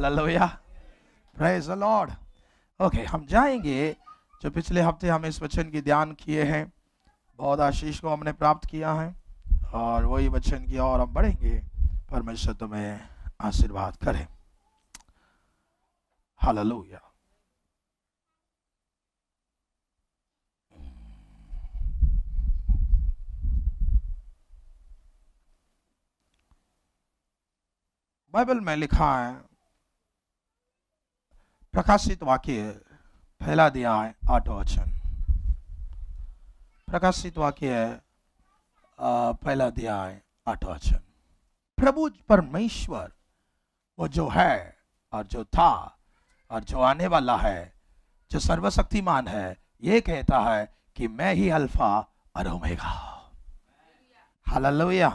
Hallelujah praise the Lord okay हम जाएंगे जो पिछले हफ्ते हम इस वचन की ध्यान किए हैं बहुत आशीष को हमने प्राप्त किया है और वही वचन की और हम बढ़ेंगे परमेश्वर तुम्हें आशीर्वाद करें हालेलुया बाइबल में लिखा है प्रकाशित वाक्य फैला दिया है आठ वचन प्रकाशित वाक्य फैला दिया है आठ वचन प्रभु परमेश्वर वो जो है और जो था और जो आने वाला है जो सर्वशक्तिमान है ये कहता है कि मैं ही अल्फा और ओमेगा हालेलुया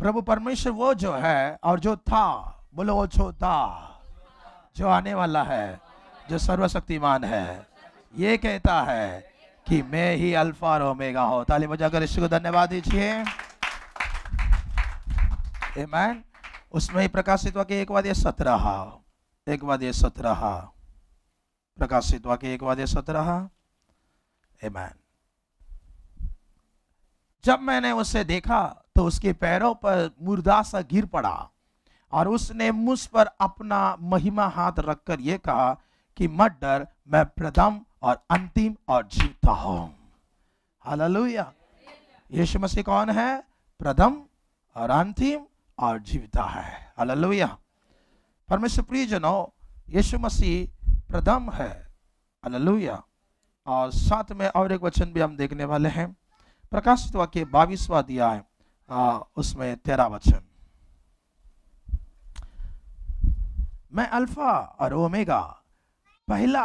प्रभु परमेश्वर वो जो है और जो था बोलो वो जो था जो आने वाला है जो सर्वशक्तिमान है ये कहता है कि मैं ही अल्फा और ओमेगा हूं ताली बजाकर ईश्वर को धन्यवाद दीजिए मैन उसमें ही प्रकाशित कि एक वाद्य सत्रह एक वाद्य सत्रह प्रकाशित कि एक वाद्य सत्रह मैन जब मैंने उसे देखा तो उसके पैरों पर मुर्दा सा गिर पड़ा और उसने मुझ पर अपना महिमा हाथ रखकर यह कहा कि मत डर मैं प्रथम और अंतिम और जीवता हूं हालेलुया यीशु मसीह कौन है प्रथम और अंतिम और जीवता है हालेलुया परमेश्वर प्रियजनों यीशु मसीह प्रथम है हालेलुया और साथ में और एक वचन भी हम देखने वाले हैं प्रकाशित वाक्य बाविसवा दिया है आ, उसमें तेरा वचन मैं अल्फा और ओमेगा पहला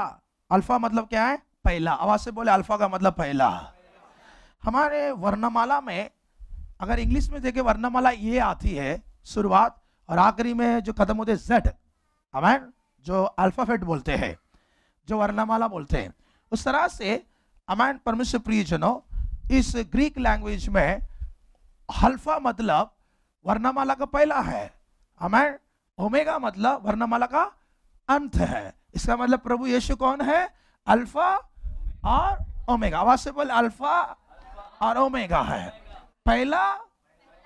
अल्फा मतलब क्या है पहला आवाज से बोले अल्फा का मतलब पहला हमारे वर्णमाला में अगर इंग्लिश में देखे वर्णमाला ये आती है शुरुआत और आखिरी में जो खत्म होते जेड अमैन जो अल्फाफेट बोलते हैं जो वर्णमाला बोलते हैं उस तरह से अमैन परमेश्वर जनो इस ग्रीक लैंग्वेज में हल्फा मतलब वर्णमाला का पहला है अमैन ओमेगा मतलब वर्णमाला का अंत है इसका मतलब प्रभु यीशु कौन है अल्फा और ओमेगा आवाज से बोल अल्फा और ओमेगा है पहला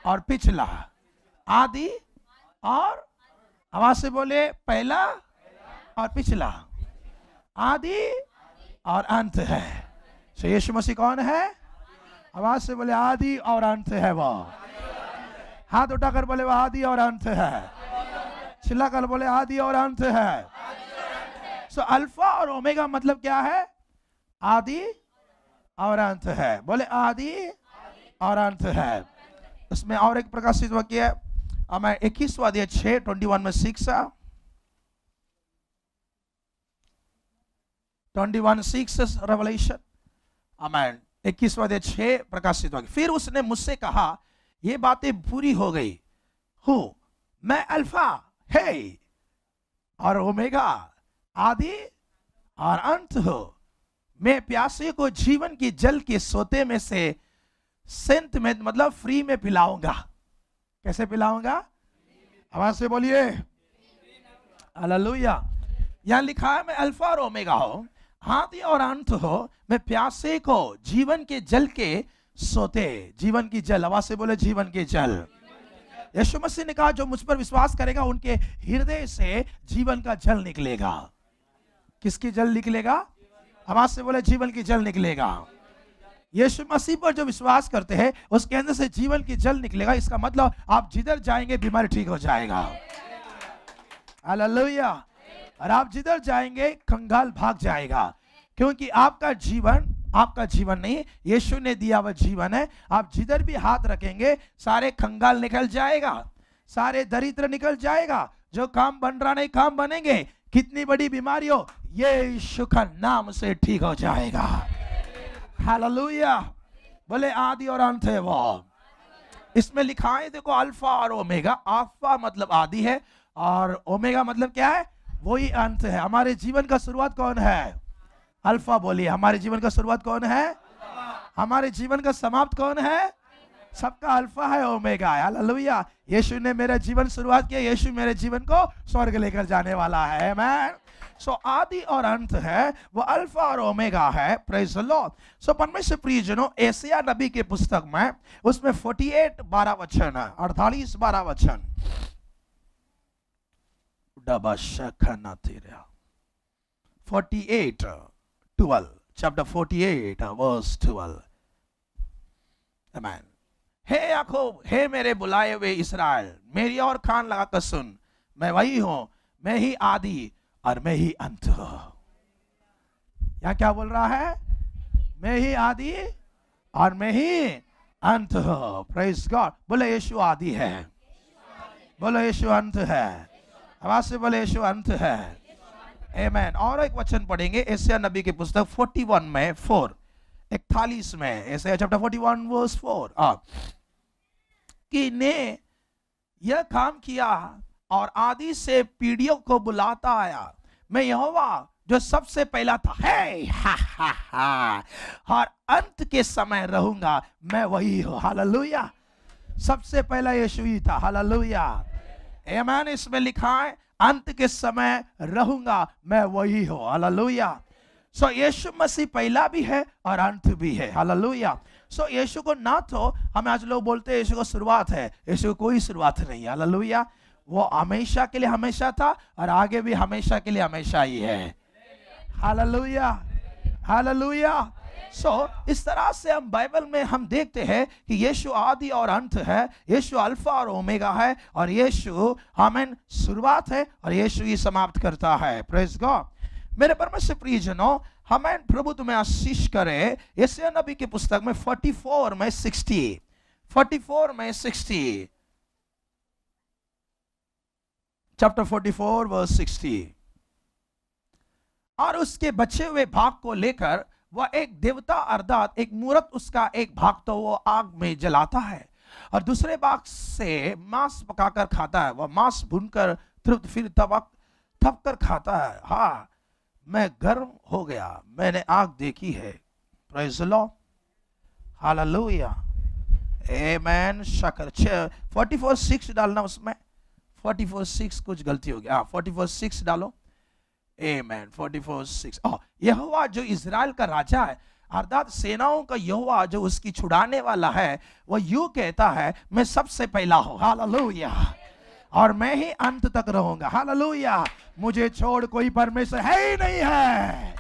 और पिछला आदि और आवाज से बोले पहला और पिछला आदि और अंत है सो यीशु मसीह कौन है आवाज से बोले आदि और अंत है वह हाथ उठाकर बोले वह आदि और अंत है छिल्ला कर बोले आदि और अंत है सो अल्फा और ओमेगा मतलब क्या है आदि और अंत है बोले आदि और अंत है उसमें और एक प्रकाशित वाक्य है हमें इक्कीस वादी छः ट्वेंटी वन में six twenty one six revelation हमें इक्कीस अध्याय छः प्रकाशित वाक्य फिर उसने मुझसे कहा ये बातें पूरी हो गई हूं मैं अल्फा हे और ओमेगा आदि और अंत हो मैं प्यासे को जीवन की जल के सोते में से सेंत में मतलब फ्री में पिलाऊंगा कैसे पिलाऊंगा आवाज से बोलिए अलुया यहां लिखा है मैं अल्फा और ओमेगा हूं आदि और अंत हो मैं प्यासे को जीवन के जल के सोते जीवन की जल आवाज से बोले जीवन के जल यशु मसीह ने कहा जो मुझ पर विश्वास करेगा उनके हृदय से जीवन का जल निकलेगा किसकी जल निकलेगा आवाज से बोले जीवन की जल निकलेगा यीशु मसीह पर जो विश्वास करते हैं उसके अंदर से जीवन की जल निकलेगा इसका मतलब आप जिधर जाएंगे बीमारी ठीक हो जाएगा हालेलुया और आप जिधर जाएंगे कंगाल भाग जाएगा क्योंकि आपका जीवन आपका जीवन नहीं यीशु ने दिया हुआ जीवन है आप जिधर भी हाथ रखेंगे सारे खंगाल निकल जाएगा सारे दरिद्र निकल जाएगा जो काम बन रहा नहीं काम बनेंगे कितनी बड़ी बीमारी हो ये यीशु का नाम से ठीक हो जाएगा हालेलुया बोले आदि और अंत है वो इसमें लिखा है देखो अल्फा और ओमेगा अल्फा मतलब आदि है और ओमेगा मतलब क्या है वही अंत है हमारे जीवन का शुरुआत कौन है अल्फा बोलिए हमारे जीवन का शुरुआत कौन है हमारे जीवन का समाप्त कौन है सबका अल्फा है ओमेगा है हालेलुया यीशु ने मेरा जीवन शुरुआत किया यीशु मेरे जीवन को स्वर्ग लेकर जाने वाला है मैन सो so, आदि और अंत है वो अल्फा और ओमेगा है प्रेज लॉर्ड सो परमेश्वर प्रियजनो एशिया नबी के पुस्तक में उसमें 48 बारह वचन है अड़तालीस बारह वचन डबा शखना तेरा एट 12. Chapter 48 verse 12. Amen. हे याकूब हे मेरे बुलाए हुए इसराइल मेरी और कान लगाकर सुन मैं वही हूं मैं ही आदि और मैं ही अंत या क्या बोल रहा है मैं ही आदि और मैं ही अंत प्रेज गॉड बोले यीशु आदि है बोले यीशु अंत है आवाज से बोले यीशु अंत है एमैन और एक वचन पढ़ेंगे एशिया नबी की पुस्तक 41 में 4 इकतालीस में एशिया चैप्टर 41 वर्स 4 आ, कि ने यह काम किया और आदि से पीढ़ियों को बुलाता आया मैं यहोवा जो सबसे पहला था हे हा हा हा और अंत के समय रहूंगा मैं वही हूं हालेलुया सबसे पहला यीशु ही था हालेलुया एमैन इसमें लिखा है अंत के समय रहूंगा मैं वही हूं हालेलुया सो so, यीशु मसीह पहला भी है और अंत भी है हालेलुया सो so, यीशु को ना तो हम आज लोग बोलते हैं यीशु को शुरुआत है यीशु को कोई शुरुआत नहीं है वो हमेशा के लिए हमेशा था और आगे भी हमेशा के लिए हमेशा ही है हालेलुया हालेलुया सो so, इस तरह से हम बाइबल में हम देखते हैं कि यीशु आदि और अंत है यीशु अल्फा और ओमेगा है और यीशु हमें शुरुआत है और यीशु ही समाप्त करता है प्रेस गॉड मेरे परमेश्वर प्रियजनों हमें प्रभु तुम्हें आशीष करे ऐसे नबी की पुस्तक में 44 में 60 44 में 60 चैप्टर 44 वर्स 60 और उसके बचे हुए भाग को लेकर वह एक देवता अर्थात एक मूर्त उसका एक भाग तो वो आग में जलाता है और दूसरे भाग से मांस पकाकर खाता है वह मांस भूनकर तृप्त फिर तबक थप कर खाता है हाँ मैं गर्म हो गया मैंने आग देखी है Amen, शकर 44 6 डालना उसमें 44 6, कुछ गलती हो गया 44 सिक्स डालो Amen. 44:6. Oh, यहोवा जो इसराइल का राजा है अर्थात सेनाओं का यहोवा जो उसकी छुड़ाने वाला है वह यू कहता है मैं सबसे पहला हूँ हालेलुया और मैं ही अंत तक रहूंगा हालेलुया मुझे छोड़ कोई परमेश्वर है ही नहीं है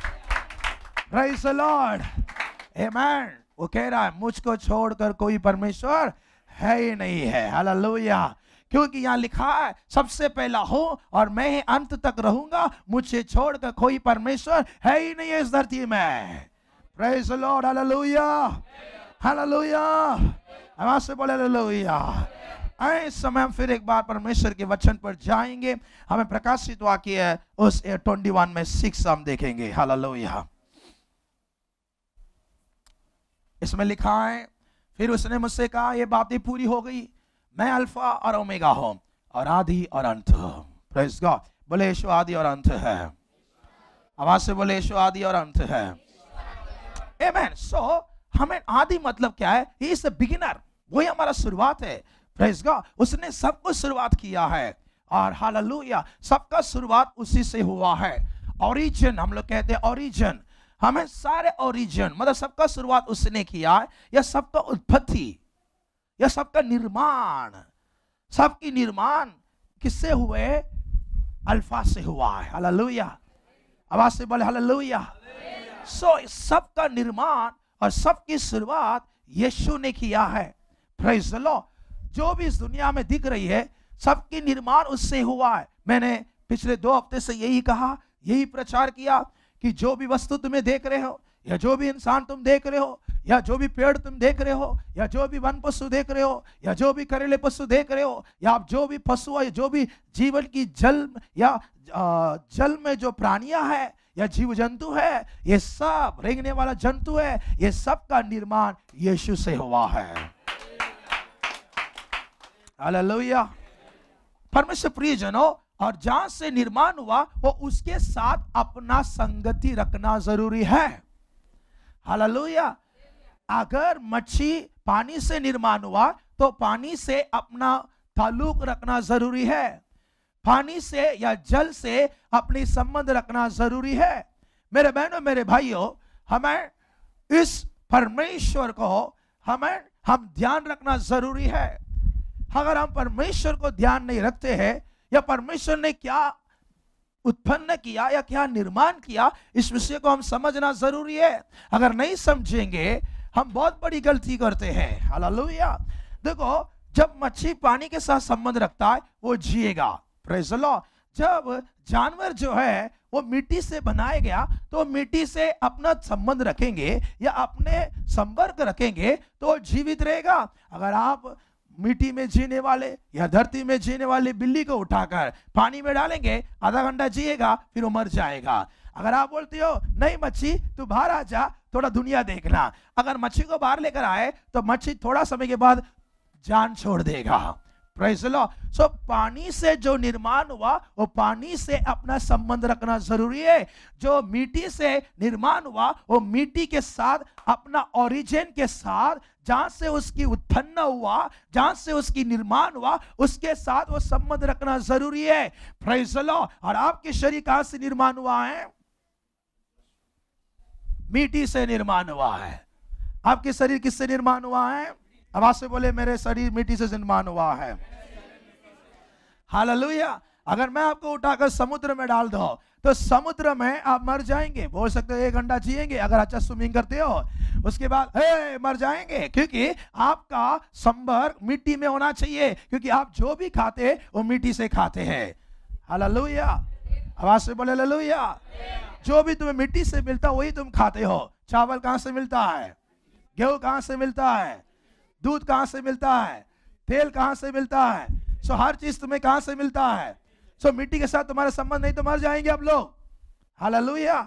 प्रेज लॉर्ड आमेन वो कह रहा है मुझको छोड़कर कोई परमेश्वर है ही नहीं है हालेलुया क्योंकि यहाँ लिखा है सबसे पहला हो और मैं अंत तक रहूंगा मुझे छोड़कर कोई परमेश्वर है ही नहीं इस धरती में लॉर्ड से बोले समय हम फिर एक बार परमेश्वर के वचन पर जाएंगे हमें प्रकाशित वाक्य है उस ट्वेंटी वन में सिक्स हम देखेंगे हालेलुया इसमें लिखा है फिर उसने मुझसे कहा यह बातें पूरी हो गई मैं अल्फा और ओमेगा हूं और आदि और अंत हूं गॉड बोले यीशु आदि और अंत है आवाज से बोले यीशु आदि और अंत है Amen. So, हमें आदि मतलब क्या है ही इज बिगिनर वही हमारा शुरुआत है प्रेज गॉड उसने सब कुछ शुरुआत किया है और हालेलुया सबका शुरुआत उसी से हुआ है ओरिजिन हम लोग कहते हैं ओरिजिन हमें सारे ओरिजिन मतलब सबका शुरुआत उसने किया है या सबका उत्पत्ति यह सबका निर्माण सबकी निर्माण किससे हुए अल्फा से हुआ है हलोया आवाज से बोले हलोया सो सबका निर्माण और सबकी शुरुआत यीशु ने किया है प्रेज लो जो भी इस दुनिया में दिख रही है सबकी निर्माण उससे हुआ है मैंने पिछले दो हफ्ते से यही कहा यही प्रचार किया कि जो भी वस्तु तुम्हें देख रहे हो या जो भी इंसान तुम देख रहे हो या जो भी पेड़ तुम देख रहे हो या जो भी वन पशु देख रहे हो या जो भी करेले पशु देख रहे हो या आप जो भी पशु या जो भी जीवन की जल या जल में जो प्राणियां हैं या जीव जंतु है ये सब रेंगने वाला जंतु है ये सब का निर्माण यीशु से हुआ है हालेलुया परमेश्वर प्रिय और जहां से निर्माण हुआ वो उसके साथ अपना संगति रखना जरूरी है हालेलुया अगर मच्छी पानी से निर्माण हुआ तो पानी से अपना ताल्लुक रखना जरूरी है पानी से या जल से अपनी संबंध रखना जरूरी है मेरे बहनों मेरे भाइयों हमें इस परमेश्वर को हमें हम ध्यान रखना जरूरी है अगर हम परमेश्वर को ध्यान नहीं रखते हैं या परमेश्वर ने क्या उत्पन्न किया या क्या निर्माण किया इस विषय को हम समझना जरूरी है अगर नहीं समझेंगे हम बहुत बड़ी गलती करते हैं हालेलुया देखो जब मच्छी पानी के साथ संबंध रखता है वो जिएगा प्रेज जब जानवर जो है वो मिट्टी से बनाया गया तो मिट्टी से अपना संबंध रखेंगे या अपने संपर्क रखेंगे तो जीवित रहेगा अगर आप मिट्टी में जीने वाले या धरती में जीने वाले बिल्ली को उठाकर पानी में डालेंगे आधा घंटा जिएगा फिर वो मर जाएगा अगर आप बोलते हो नहीं मच्छी तू बाहर आ जा थोड़ा दुनिया देखना अगर मच्छी को बाहर लेकर आए तो मच्छी थोड़ा समय के बाद जान छोड़ देगा सो पानी से जो निर्माण हुआ वो पानी से अपना संबंध रखना जरूरी है जो मिट्टी से निर्माण हुआ वो मिट्टी के साथ अपना ओरिजिन के साथ जहां से उसकी उत्पन्न हुआ जहां से उसकी निर्माण हुआ उसके साथ वो संबंध रखना जरूरी है फ्राइसलो और आपके शरीर कहां से निर्माण हुआ है मिट्टी से निर्माण हुआ है आपके शरीर किससे निर्माण हुआ है आवाज से बोले मेरे शरीर मिट्टी से जिंदमान हुआ है हाल अगर मैं आपको उठाकर समुद्र में डाल दो तो समुद्र में आप मर जाएंगे बोल सकते हो एक घंटा जिएंगे अगर अच्छा स्विमिंग करते हो उसके बाद हे मर जाएंगे क्योंकि आपका संभर मिट्टी में होना चाहिए क्योंकि आप जो भी खाते वो मिट्टी से खाते हैं हालेलुया आवाज से बोले ललुया जो भी तुम्हें मिट्टी से मिलता वही तुम खाते हो चावल कहां से मिलता है गेहूं कहां से मिलता है दूध कहां से मिलता है तेल कहां से मिलता है सो हर चीज तुम्हें कहां से मिलता है सो मिट्टी के साथ तुम्हारा संबंध नहीं तो मर जाएंगे आप लोग हालेलुया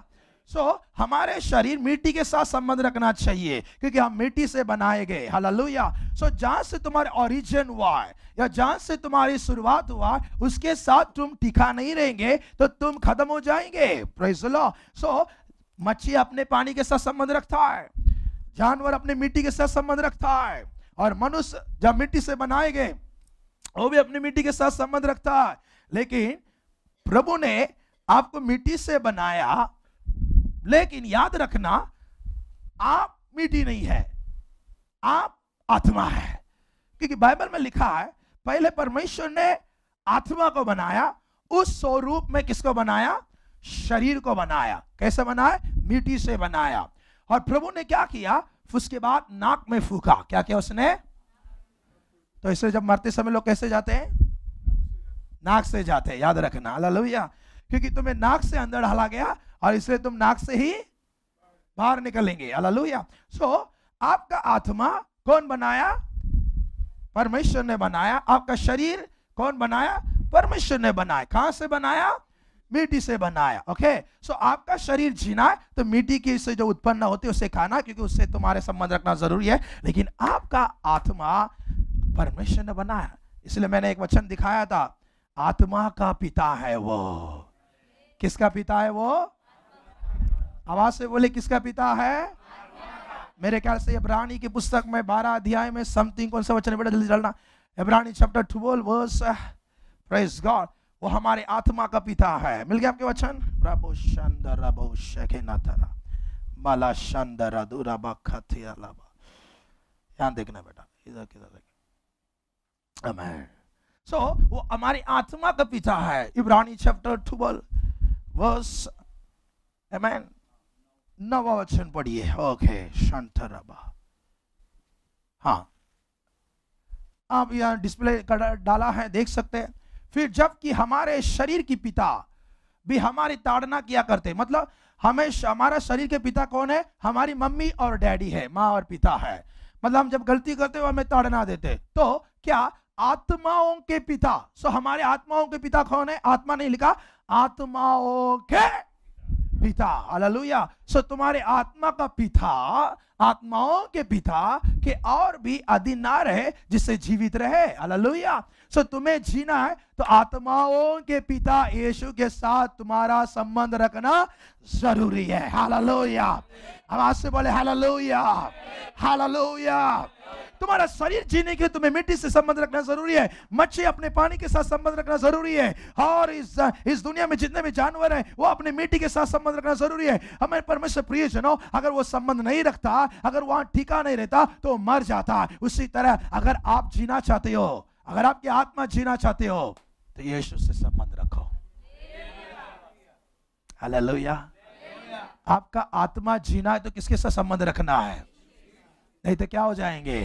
सो हमारे शरीर मिट्टी के साथ संबंध रखना चाहिए क्योंकि हम मिट्टी से बनाए गए हालेलुया सो जहां से तुम्हारे ओरिजिन हुआ है या जहां से तुम्हारी शुरुआत हुआ उसके साथ तुम टिका नहीं रहेंगे तो तुम खत्म हो जाएंगे सो so, मच्छी अपने पानी के साथ संबंध रखता है जानवर अपने मिट्टी के साथ संबंध रखता है और मनुष्य जब मिट्टी से बनाए गए वो भी अपनी मिट्टी के साथ संबंध रखता है लेकिन प्रभु ने आपको मिट्टी से बनाया लेकिन याद रखना आप मिट्टी नहीं है आप आत्मा है क्योंकि बाइबल में लिखा है पहले परमेश्वर ने आत्मा को बनाया उस स्वरूप में किसको बनाया शरीर को बनाया कैसे बनाया मिट्टी से बनाया और प्रभु ने क्या किया उसके बाद नाक में फूका क्या क्या उसने तो इससे जब मरते समय लोग कैसे जाते हैं नाक से जाते हैं याद रखना हालेलुया क्योंकि तुम्हें नाक से अंदर डाला गया और इसलिए तुम नाक से ही बाहर निकलेंगे हालेलुया सो so, आपका आत्मा कौन बनाया परमेश्वर ने बनाया आपका शरीर कौन बनाया परमेश्वर ने बनाया कहां से बनाया मिट्टी से बनाया ओके सो आपका शरीर जीना है तो मिट्टी की से जो उत्पन्न होती है उससे खाना क्योंकि उससे तुम्हारे संबंध रखना जरूरी है लेकिन आपका आत्मा परमेश्वर ने बनाया इसलिए मैंने एक वचन दिखाया था आत्मा का पिता है वो किसका पिता है वो आवाज से बोले किसका पिता है मेरे ख्याल से इब्रानी की पुस्तक में बारह अध्याय में समथिंग कौन सा वचन बेटा जल्दी चलना इब्रानी चैप्टर 12 वर्स प्रेज गॉड वो हमारे आत्मा का पिता है मिल गया आपके वचन प्रभु शंदर रबो शखेना माला शंदर रबा ध्यान देखना बेटा इधर किधर सो so, वो हमारी आत्मा का पिता है इब्रानी चैप्टर टूबल वर्स एमैन नवा वचन पढ़िए ओके शांत रबा हाँ आप यहाँ डिस्प्ले कर डाला है देख सकते हैं फिर जबकि हमारे शरीर की पिता भी हमारी ताड़ना किया करते मतलब हमें हमारा शरीर के पिता कौन है हमारी मम्मी और डैडी है माँ और पिता है मतलब हम जब गलती करते हो हमें ताड़ना देते तो क्या आत्माओं के पिता सो हमारे आत्माओं के पिता कौन है आत्मा नहीं लिखा आत्माओं के पिता अलुया सो तुम्हारे आत्मा का पिता आत्माओं के पिता के और भी अधीन ना रहे जिससे जीवित रहे अलुया सो तुम्हें जीना है तो आत्माओं के पिता यीशु के साथ तुम्हारा संबंध रखना जरूरी है हालेलुया आवाज से बोले हालेलुया हालेलुया तुम्हारा शरीर जीने के लिए तुम्हें मिट्टी से संबंध रखना जरूरी है मच्छी अपने पानी के साथ संबंध रखना जरूरी है और इस इस दुनिया में जितने भी जानवर हैं वो अपने मिट्टी के साथ संबंध रखना जरूरी है हमारे परमेश्वर प्रिय जनो अगर वो संबंध नहीं रखता अगर वहां टीका नहीं रहता तो मर जाता उसी तरह अगर आप जीना चाहते हो अगर आपकी आत्मा जीना चाहते हो तो यीशु से संबंध रखो हालेलुया आपका आत्मा जीना है तो किसके साथ संबंध रखना है नहीं तो क्या हो जाएंगे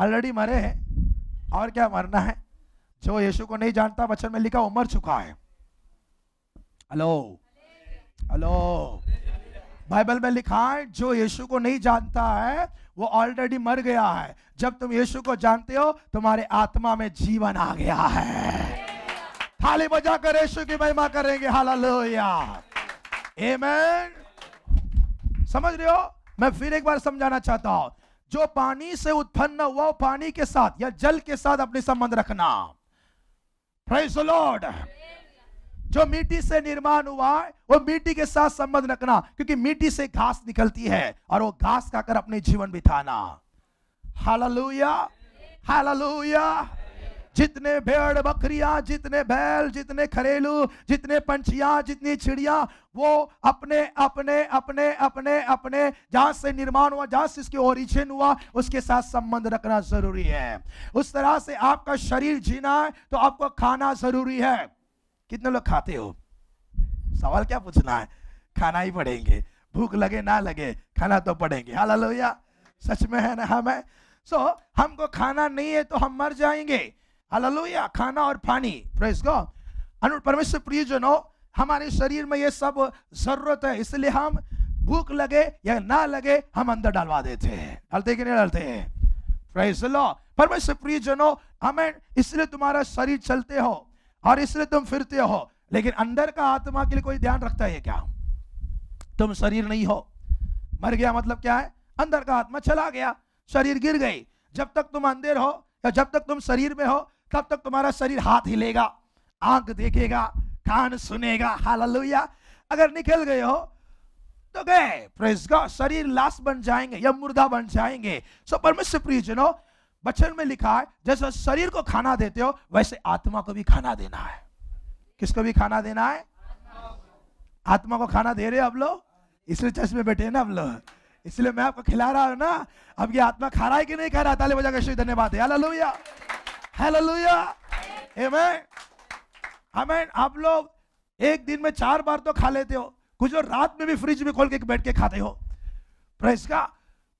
ऑलरेडी मरे हैं और क्या मरना है जो यीशु को नहीं जानता वचन में लिखा वो मर चुका है हेलो हेलो बाइबल में लिखा है जो यीशु को नहीं जानता है वो ऑलरेडी मर गया है जब तुम यीशु को जानते हो तुम्हारे आत्मा में जीवन आ गया है थाली बजा कर यीशु की महिमा करेंगे हालेलुया एमेन समझ रहे हो मैं फिर एक बार समझाना चाहता हूं जो पानी से उत्पन्न हुआ पानी के साथ या जल के साथ अपने संबंध रखना लॉर्ड जो मिट्टी से निर्माण हुआ वो मिट्टी के साथ संबंध रखना क्योंकि मिट्टी से घास निकलती है और वो घास खाकर अपने जीवन बिताना हालेलुया हालेलुया जितने भेड़ बकरिया जितने बैल जितने खरेलू जितने पंछिया जितनी चिड़िया वो अपने अपने अपने अपने अपने जहां से निर्माण हुआ जहां से इसके ओरिजिन हुआ उसके साथ संबंध रखना जरूरी है उस तरह से आपका शरीर जीना है तो आपको खाना जरूरी है कितने लोग खाते हो सवाल क्या पूछना है खाना ही पड़ेंगे भूख लगे ना लगे खाना तो पड़ेंगे हाला सच में है ना हमें हाँ, सो so, हमको खाना नहीं है तो हम मर जाएंगे हालेलुया खाना और पानी प्रेस गॉड अनु परमेश्वर प्रियजनों हमारे शरीर में ये सब जरूरत है इसलिए हम भूख लगे या ना लगे हम अंदर डालवा देते हैं डालते कि नहीं डालते हैं प्रेस लॉ परमेश्वर प्रियजनों हमें इसलिए तुम्हारा शरीर चलते हो और इसलिए तुम फिरते हो लेकिन अंदर का आत्मा के लिए कोई ध्यान रखता है क्या तुम शरीर नहीं हो मर गया मतलब क्या है अंदर का आत्मा चला गया शरीर गिर गई जब तक तुम अंधेर हो या जब तक तुम शरीर में हो तब तक तुम्हारा शरीर हाथ हिलेगा आंख देखेगा कान सुनेगा हालेलुया अगर निकल गए हो तो गए प्रेस शरीर लाश बन जाएंगे या मुर्दा बन जाएंगे सो परमेश्वर प्रियजनों बचन में लिखा है जैसे शरीर को खाना देते हो वैसे आत्मा को भी खाना देना है किसको भी खाना देना है आत्मा को खाना दे रहे हो अब लोग इसलिए चश्मे में बैठे हैं ना अब लोग इसलिए मैं आपको खिला रहा हूं ना अब ये आत्मा खा रहा है कि नहीं खा रहा ताले बजा के धन्यवाद है हालेलुया हालेलुया आमेन आमेन आप लोग एक दिन में चार बार तो खा लेते हो कुछ लोग रात में भी फ्रिज में खोल के बैठ के खाते हो प्रेस का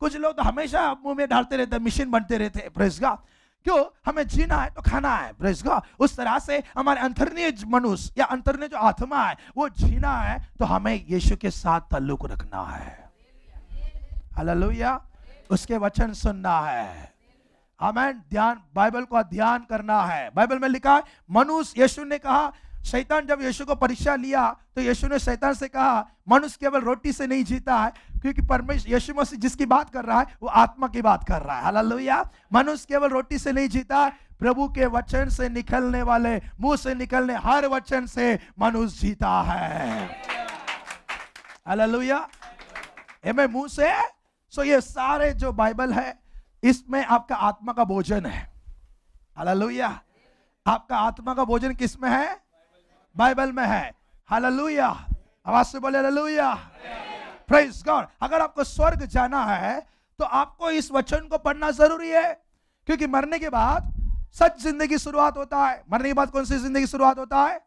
कुछ लोग तो हमेशा मुंह में डालते रहते मशीन बनते रहते प्रेस का क्यों हमें जीना है तो खाना है प्रेस का उस तरह से हमारे अंतरनीय मनुष्य या अंतरनीय जो आत्मा है वो जीना है तो हमें यीशु के साथ तल्लुक रखना है हालेलुया उसके वचन सुनना है हमें ध्यान बाइबल को ध्यान करना है बाइबल में लिखा है मनुष्य यीशु ने कहा शैतान जब यीशु को परीक्षा लिया तो यीशु ने शैतान से कहा मनुष्य केवल रोटी से नहीं जीता है क्योंकि परमेश्वर यीशु मसीह जिसकी बात कर रहा है वो आत्मा की बात कर रहा है हालेलुया मनुष्य केवल रोटी से नहीं जीता है प्रभु के वचन से निकलने वाले मुंह से निकलने हर वचन से मनुष्य जीता है हालेलुया मुंह से सो ये सारे जो बाइबल है इसमें आपका आत्मा का भोजन है हालेलुया आपका आत्मा का भोजन किस में है बाइबल में है हालेलुया आवाज से बोले हालेलुया प्रेज गॉड अगर आपको स्वर्ग जाना है तो आपको इस वचन को पढ़ना जरूरी है क्योंकि मरने के बाद सच जिंदगी शुरुआत होता है मरने के बाद कौन सी जिंदगी शुरुआत होता है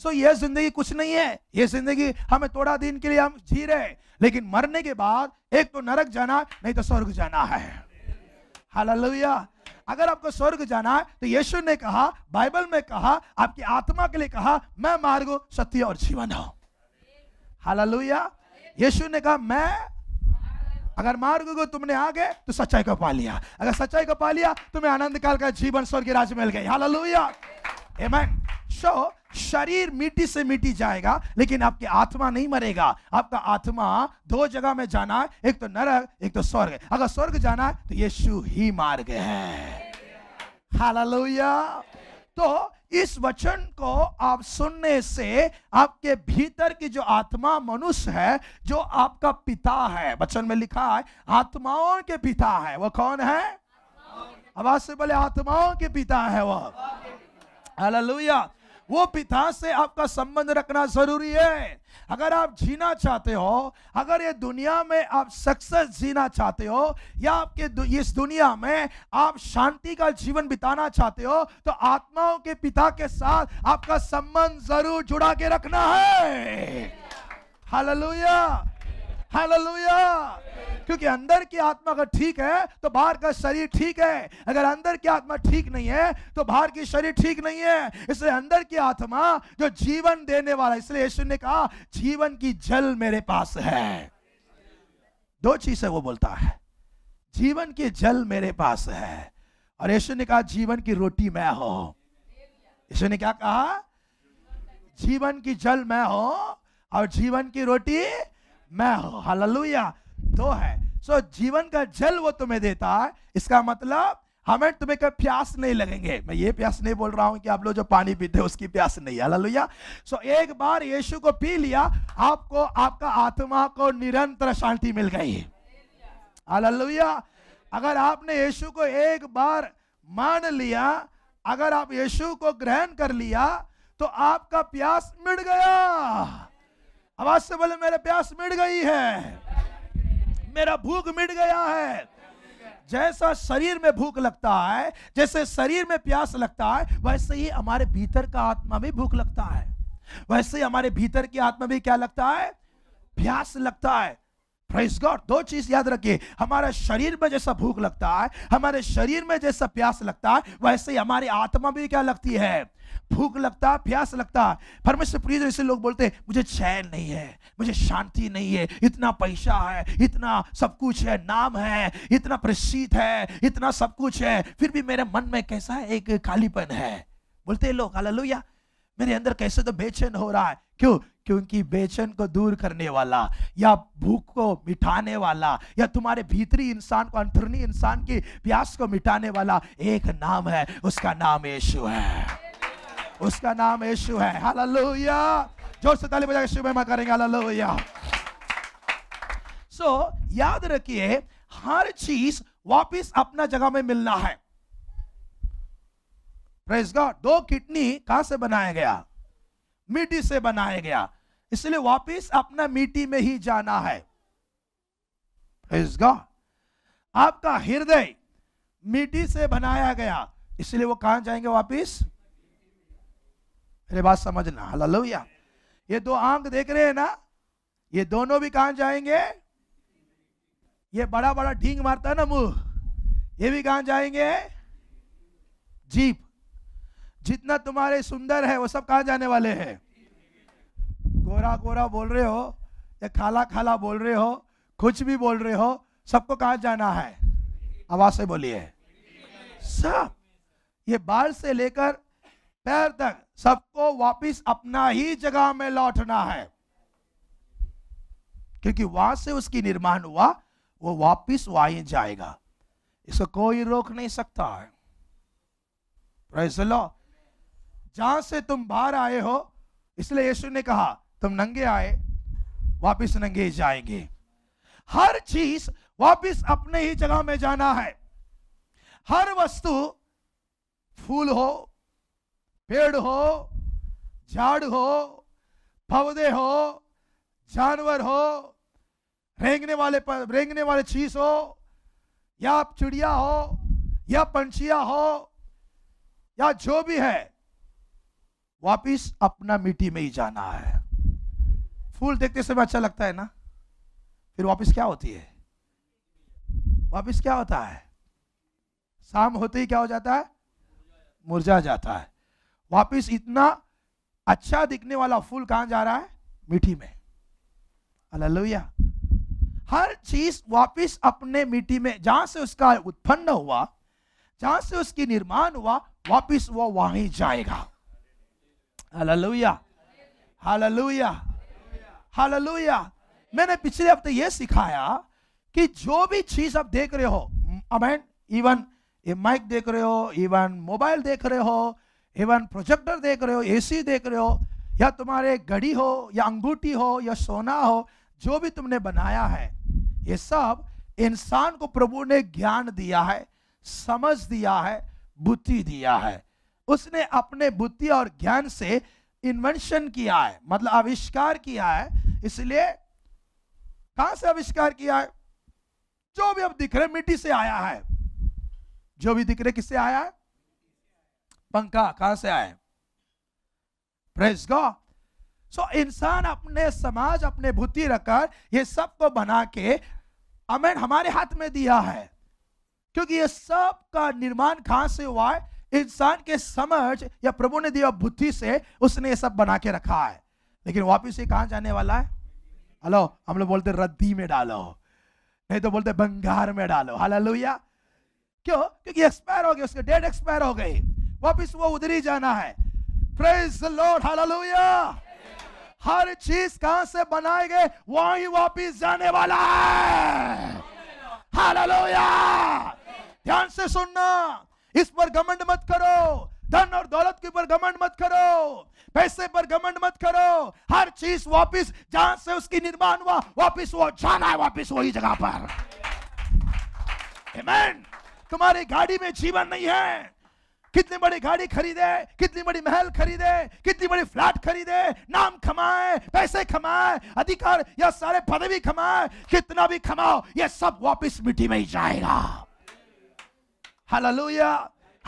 सो so, यह जिंदगी कुछ नहीं है यह जिंदगी हमें थोड़ा दिन के लिए हम जी रहे लेकिन मरने के बाद एक तो नरक जाना नहीं तो स्वर्ग जाना है हालेलुया अगर आपको स्वर्ग जाना है तो यीशु ने कहा बाइबल में कहा आपकी आत्मा के लिए कहा मैं मार्ग सत्य और जीवन हूं हालेलुया यीशु ने कहा मैं अगर मार्ग को तुमने आ गए तो सच्चाई को पा लिया अगर सच्चाई को पा लिया तुम्हें आनंद काल का जीवन स्वर्ग राज्य मिल गई हालेलुया आमेन सो so, शरीर मिट्टी से मिट्टी जाएगा लेकिन आपकी आत्मा नहीं मरेगा आपका आत्मा दो जगह में जाना है एक तो नरक एक तो स्वर्ग अगर स्वर्ग जाना है तो यीशु ही मार्ग है हालेलुया तो इस वचन को आप सुनने से आपके भीतर की जो आत्मा मनुष्य है जो आपका पिता है वचन में लिखा है आत्माओं के पिता है वो कौन है आवाज से बोले आत्माओं के पिता है वह हालेलुया वो पिता से आपका संबंध रखना जरूरी है अगर आप जीना चाहते हो अगर ये दुनिया में आप सक्सेस जीना चाहते हो या आपके दु, इस दुनिया में आप शांति का जीवन बिताना चाहते हो तो आत्माओं के पिता के साथ आपका संबंध जरूर जुड़ा के रखना है हालेलुया हालेलुया क्योंकि अंदर की आत्मा अगर ठीक है तो बाहर का शरीर ठीक है अगर अंदर की आत्मा ठीक नहीं है तो बाहर की शरीर ठीक नहीं है इसलिए अंदर की आत्मा जो जीवन देने वाला इसलिए यीशु ने कहा जीवन की जल मेरे पास है दो चीजें वो बोलता है जीवन की जल मेरे पास है और यीशु ने कहा जीवन की रोटी मैं हो यीशु ने क्या कहा जीवन की जल मैं हो और जीवन की रोटी मैं हूं दो है सो so, जीवन का जल वो तुम्हें देता है इसका मतलब हमें तुम्हें कभी प्यास नहीं लगेंगे मैं ये प्यास नहीं बोल रहा हूं कि आप लोग जो पानी पीते उसकी प्यास नहीं हालेलुया सो so, एक बार यीशु को पी लिया आपको आपका आत्मा को निरंतर शांति मिल गई हालेलुया अगर आपने यीशु को एक बार मान लिया अगर आप यीशु को ग्रहण कर लिया तो आपका प्यास मिट गया आवाज से बोले मेरे प्यास मिट गई है मेरा भूख मिट गया है जैसा शरीर में भूख लगता है जैसे शरीर में प्यास लगता है वैसे ही हमारे भीतर का आत्मा भी भूख लगता है वैसे ही हमारे भीतर की आत्मा भी क्या लगता है प्यास लगता है प्रेस गॉड दो चीज याद रखिए हमारे शरीर में जैसा भूख लगता है हमारे शरीर में जैसा प्यास लगता है वैसे ही हमारी आत्मा भी क्या लगती है भूख लगता प्यास लगता परमेश्वर प्रिय जैसे लोग बोलते हैं मुझे चैन नहीं है मुझे शांति नहीं है इतना पैसा है इतना सब कुछ है नाम है इतना प्रसिद्ध है इतना सब कुछ है फिर भी मेरे मन में कैसा है एक खालीपन है बोलते हैं लोग हालेलुया मेरे अंदर कैसे तो बेचैन हो रहा है क्यों क्योंकि बेचैन को दूर करने वाला या भूख को मिटाने वाला या तुम्हारे भीतरी इंसान को अंतरनी इंसान की प्यास को मिटाने वाला एक नाम है उसका नाम यीशु है उसका नाम यीशु है हालेलुया जोर से ताली बजा शुभ महिमा करेंगे हालेलुया सो so, याद रखिए हर चीज वापस अपना जगह में मिलना है प्रेज गॉड दो किडनी कहां से बनाया गया मिट्टी से बनाया गया इसलिए वापस अपना मिट्टी में ही जाना है प्रेज गॉड आपका हृदय मिट्टी से बनाया गया इसलिए वो कहां जाएंगे वापस मेरे बात समझना हलोया ये दो आंख देख रहे हैं ना ये दोनों भी कहां जाएंगे ये बड़ा बड़ा ढींग मारता है ना मुंह ये भी कहां जाएंगे जीप जितना तुम्हारे सुंदर है वो सब कहा जाने वाले हैं गोरा गोरा बोल रहे हो या खाला खाला बोल रहे हो कुछ भी बोल रहे हो सबको कहा जाना है आवाज से बोलिए सब ये बाल से लेकर पैर तक सबको वापस अपना ही जगह में लौटना है क्योंकि वहां से उसकी निर्माण हुआ वो वापस वहीं जाएगा इसको कोई रोक नहीं सकता है जहां से तुम बाहर आए हो इसलिए यीशु ने कहा तुम नंगे आए वापस नंगे जाएंगे हर चीज वापस अपने ही जगह में जाना है हर वस्तु फूल हो पेड़ हो झाड़ हो पौधे हो जानवर हो रेंगने वाले रेंगने वाले चीज हो या आप चिड़िया हो या पंछिया हो या जो भी है वापिस अपना मिट्टी में ही जाना है फूल देखते समय अच्छा लगता है ना फिर वापिस क्या होती है वापिस क्या होता है शाम होते ही क्या हो जाता है मुरझा जाता है वापिस इतना अच्छा दिखने वाला फूल कहां जा रहा है मिट्टी में अलोया हर चीज वापिस अपने मिट्टी में जहां से उसका उत्पन्न हुआ जहां से उसकी निर्माण हुआ वापिस वो वहीं जाएगा हालेलुया हालेलुया हालेलुया मैंने पिछले हफ्ते ये सिखाया कि जो भी चीज आप देख रहे हो अब इवन ये माइक देख रहे हो इवन मोबाइल देख रहे हो इवन प्रोजेक्टर देख रहे हो एसी देख रहे हो या तुम्हारे घड़ी हो या अंगूठी हो या सोना हो जो भी तुमने बनाया है ये सब इंसान को प्रभु ने ज्ञान दिया है समझ दिया है बुद्धि दिया है उसने अपने बुद्धि और ज्ञान से इन्वेंशन किया है मतलब आविष्कार किया है इसलिए कहां से आविष्कार किया है जो भी अब दिख रहे मिट्टी से आया है जो भी दिख रहे किससे आया है पंखा कहां से आए प्रेस गॉड सो इंसान अपने समाज अपने भूति रखकर ये सब को बना के अमेन हमारे हाथ में दिया है क्योंकि ये सब का निर्माण कहां से हुआ है इंसान के समझ या प्रभु ने दिया बुद्धि से उसने ये सब बना के रखा है लेकिन वापिस ये कहां जाने वाला है हेलो हम लोग बोलते रद्दी में डालो नहीं तो बोलते बंगार में डालो हाल क्यों क्योंकि एक्सपायर हो गए उसके डेट एक्सपायर हो गई वापस वो उधर ही जाना है लॉर्ड हालेलुया हर चीज कहां से बनाए गए वही वापिस जाने वाला है हालेलुया ध्यान से सुनना इस पर घमंड मत करो धन और दौलत के ऊपर घमंड मत करो पैसे पर घमंड मत करो हर चीज वापिस जहां से उसकी निर्माण हुआ वापिस वो जाना है वापिस वही जगह पर तुम्हारी गाड़ी में जीवन नहीं है कितनी बड़ी गाड़ी खरीदे कितनी बड़ी महल खरीदे कितनी बड़ी फ्लैट खरीदे नाम खमाए पैसे खमाए अधिकार या सारे पदवी खमाए कितना भी खमाओ ये सब वापस मिट्टी में ही जाएगा हालेलुया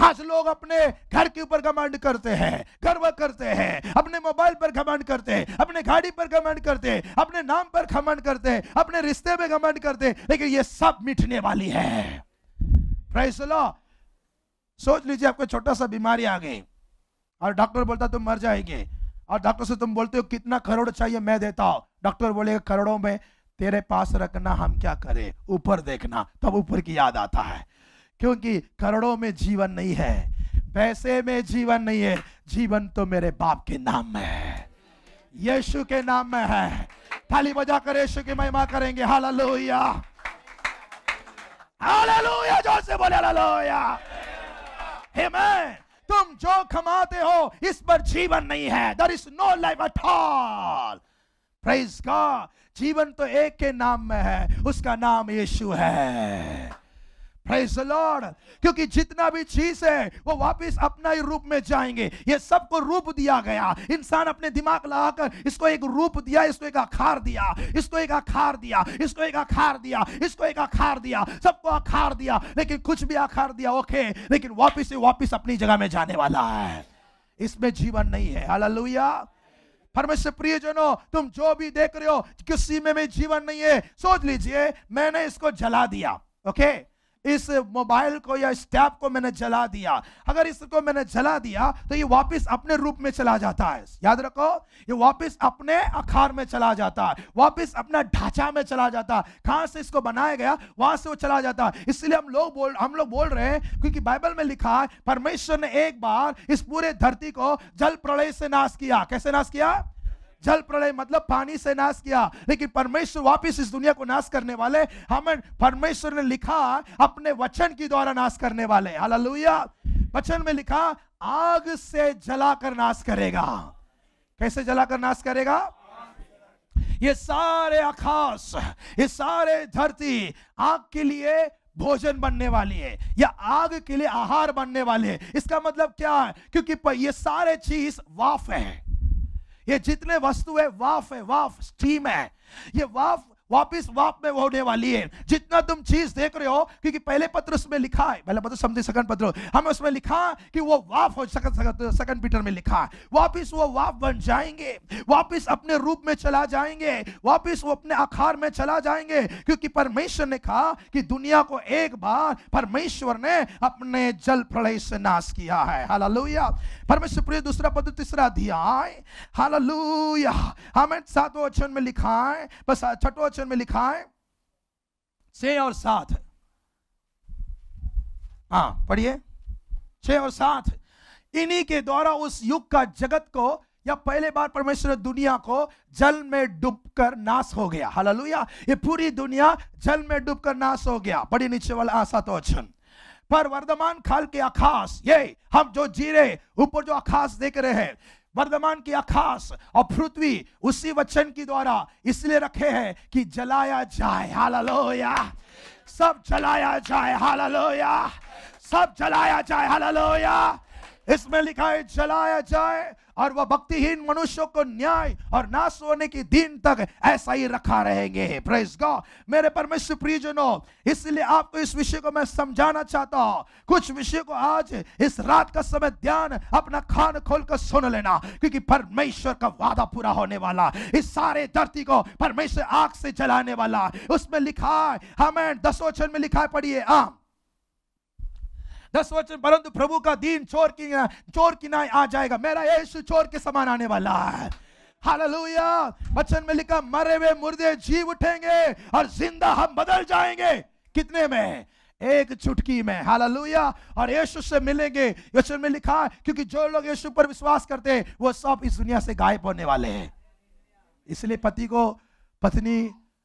आज लोग अपने घर के ऊपर घमंड करते हैं गर्व करते हैं अपने मोबाइल पर घमंड करते हैं अपने गाड़ी पर घमंड करते हैं अपने नाम पर घमंड करते हैं अपने रिश्ते में घमंड करते हैं लेकिन ये सब मिटने वाली है सोच लीजिए आपको छोटा सा बीमारी आ गई और डॉक्टर बोलता तुम मर जाएंगे और डॉक्टर से तुम बोलते हो कितना करोड़ चाहिए मैं देता हूँ डॉक्टर बोलेगा करोड़ों में तेरे पास रखना हम क्या करें ऊपर देखना तब ऊपर की याद आता है क्योंकि करोड़ों में जीवन नहीं है पैसे में जीवन नहीं है जीवन तो मेरे बाप के नाम में है यीशु के नाम में है थाली बजा कर यीशु की महिमा करेंगे हालेलुया हालेलुया जोर से बोले हालेलुया Amen. तुम जो कमाते हो इस पर जीवन नहीं है there is no life at all praise का जीवन तो एक के नाम में है उसका नाम यीशु है लॉर्ड क्योंकि जितना भी चीज है वो वापस अपना ही रूप में जाएंगे ये सबको रूप दिया गया इंसान अपने दिमाग लगाकर इसको एक रूप दिया इसको एक आखार दिया इसको एक आखार दिया इसको एक आखार दिया इसको एक आखार दिया सबको आखार दिया लेकिन कुछ भी आखार दिया ओके लेकिन वापिस से वापिस अपनी जगह में जाने वाला है इसमें जीवन नहीं है हालेलुया परमेश्वर प्रियजनों तुम जो भी देख रहे हो किसी में में जीवन नहीं है सोच लीजिए मैंने इसको जला दिया ओके okay? इस मोबाइल को या इस टैब को मैंने जला दिया अगर इसको मैंने जला दिया तो ये वापस अपने रूप में चला जाता है याद रखो ये वापस अपने आकार में चला जाता है वापस अपना ढांचा में चला जाता है कहां से इसको बनाया गया वहां से वो चला जाता है इसलिए हम लोग बोल हम लोग बोल रहे हैं क्योंकि बाइबल में लिखा है परमेश्वर ने एक बार इस पूरे धरती को जल प्रलय से नाश किया कैसे नाश किया जल प्रलय मतलब पानी से नाश किया लेकिन परमेश्वर वापिस इस दुनिया को नाश करने वाले हमें परमेश्वर ने लिखा अपने वचन के द्वारा नाश करने वाले हालेलुया वचन में लिखा आग से जलाकर नाश करेगा कैसे जलाकर नाश करेगा ये सारे आकाश ये सारे धरती आग के लिए भोजन बनने वाली है या आग के लिए आहार बनने वाले है इसका मतलब क्या है क्योंकि ये सारे चीज वाफ है ये जितने वस्तु है वाफ है वाफ स्टीम है ये वाफ वापिस वाप में होने वाली है जितना तुम चीज देख रहे हो क्योंकि पहले पत्र उसमें लिखा है पहले पत्र समझे सकंड पत्र हमें उसमें लिखा कि वो वाप हो सकंड सकंड पीटर में लिखा वापिस वो वाप बन जाएंगे वापिस अपने रूप में चला जाएंगे वापिस वो अपने आकार में चला जाएंगे क्योंकि परमेश्वर ने कहा कि दुनिया को एक बार परमेश्वर ने अपने जल प्रलय से नाश किया है हालेलुया परमेश्वर प्रिय दूसरा पत्र तीसरा अध्याय हालेलुया हमें सातों वचन में लिखा है बस छठों ऑप्शन में लिखा है छ और सात हाँ पढ़िए छ और सात इन्हीं के द्वारा उस युग का जगत को या पहले बार परमेश्वर दुनिया को जल में डूबकर नाश हो गया हालेलुया ये पूरी दुनिया जल में डूबकर नाश हो गया बड़ी नीचे वाला आशा तो अच्छा पर वर्धमान खाल के आकाश ये हम जो जी रहे ऊपर जो आकाश देख रहे हैं वर्धमान की आकाश और पृथ्वी उसी वचन की द्वारा इसलिए रखे हैं कि जलाया जाए हालेलुया सब जलाया जाए हालेलुया सब जलाया जाए हालेलुया इसमें लिखा है जलाया जाए और वह भक्तिहीन मनुष्यों को न्याय और नाश होने की दिन तक ऐसा ही रखा रहेंगे मेरे परमेश्वर प्रियजनों इसलिए आपको इस विषय को मैं समझाना चाहता हूँ कुछ विषय को आज इस रात का समय ध्यान अपना खान खोल कर सुन लेना क्योंकि परमेश्वर का वादा पूरा होने वाला इस सारे धरती को परमेश्वर आग से जलाने वाला उसमें लिखा है हमें दसोचन में लिखा पढ़िए आम दस वचन परंतु प्रभु का दिन चोर की ना, चोर की ना आ जाएगा मेरा यीशु चोर के समान आने वाला है हालेलुया वचन में लिखा मरे हुए मुर्दे जीव उठेंगे और जिंदा हम बदल जाएंगे कितने में एक चुटकी में हालेलुया और यीशु से मिलेंगे वचन में लिखा क्योंकि जो लोग यीशु पर विश्वास करते हैं वो सब इस दुनिया से गायब होने वाले हैं इसलिए पति को पत्नी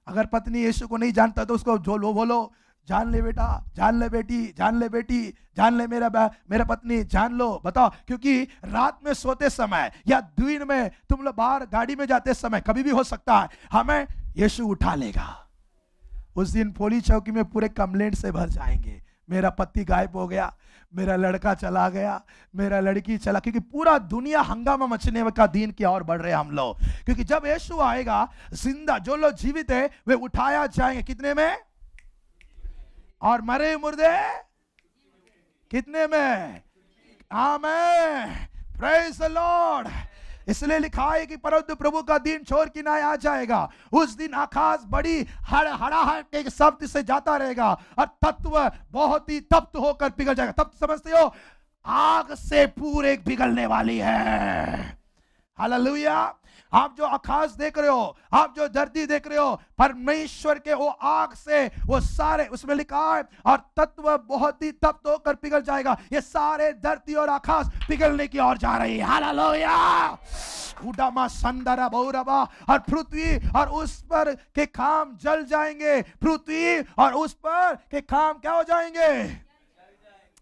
अगर पत्नी यीशु को नहीं जानता तो उसको जो लो बोलो जान ले बेटा जान ले बेटी जान ले बेटी जान ले मेरा मेरा पत्नी जान लो बताओ क्योंकि रात में सोते समय या दिन में तुम लोग बाहर गाड़ी में जाते समय कभी भी हो सकता है हमें यीशु उठा लेगा उस दिन पोली चौकी में पूरे कंप्लेंट से भर जाएंगे मेरा पति गायब हो गया मेरा लड़का चला गया मेरा लड़की चला क्योंकि पूरा दुनिया हंगामा मचने का दिन की ओर बढ़ रहे हम लोग क्योंकि जब यीशु आएगा जिंदा जो लोग जीवित है वे उठाया जाएंगे कितने में और मरे मुर्दे कितने में आमेन प्रेज द लॉर्ड इसलिए लिखा है कि परंतु प्रभु का दिन छोर की आ जाएगा उस दिन आकाश बड़ी हड़ हड़ाहट के शब्द से जाता रहेगा और तत्व बहुत ही तप्त होकर पिघल जाएगा तप्त समझते हो आग से पूरे पिघलने वाली है हालेलुया आप जो आकाश देख रहे हो आप जो धरती देख रहे हो परमेश्वर के वो आग से वो सारे उसमें लिखा है और तत्व बहुत ही तप्त होकर पिघल जाएगा ये सारे धरती और आकाश पिघलने की ओर जा रही है और पृथ्वी और उस पर के काम जल जाएंगे पृथ्वी और उस पर के काम क्या हो जाएंगे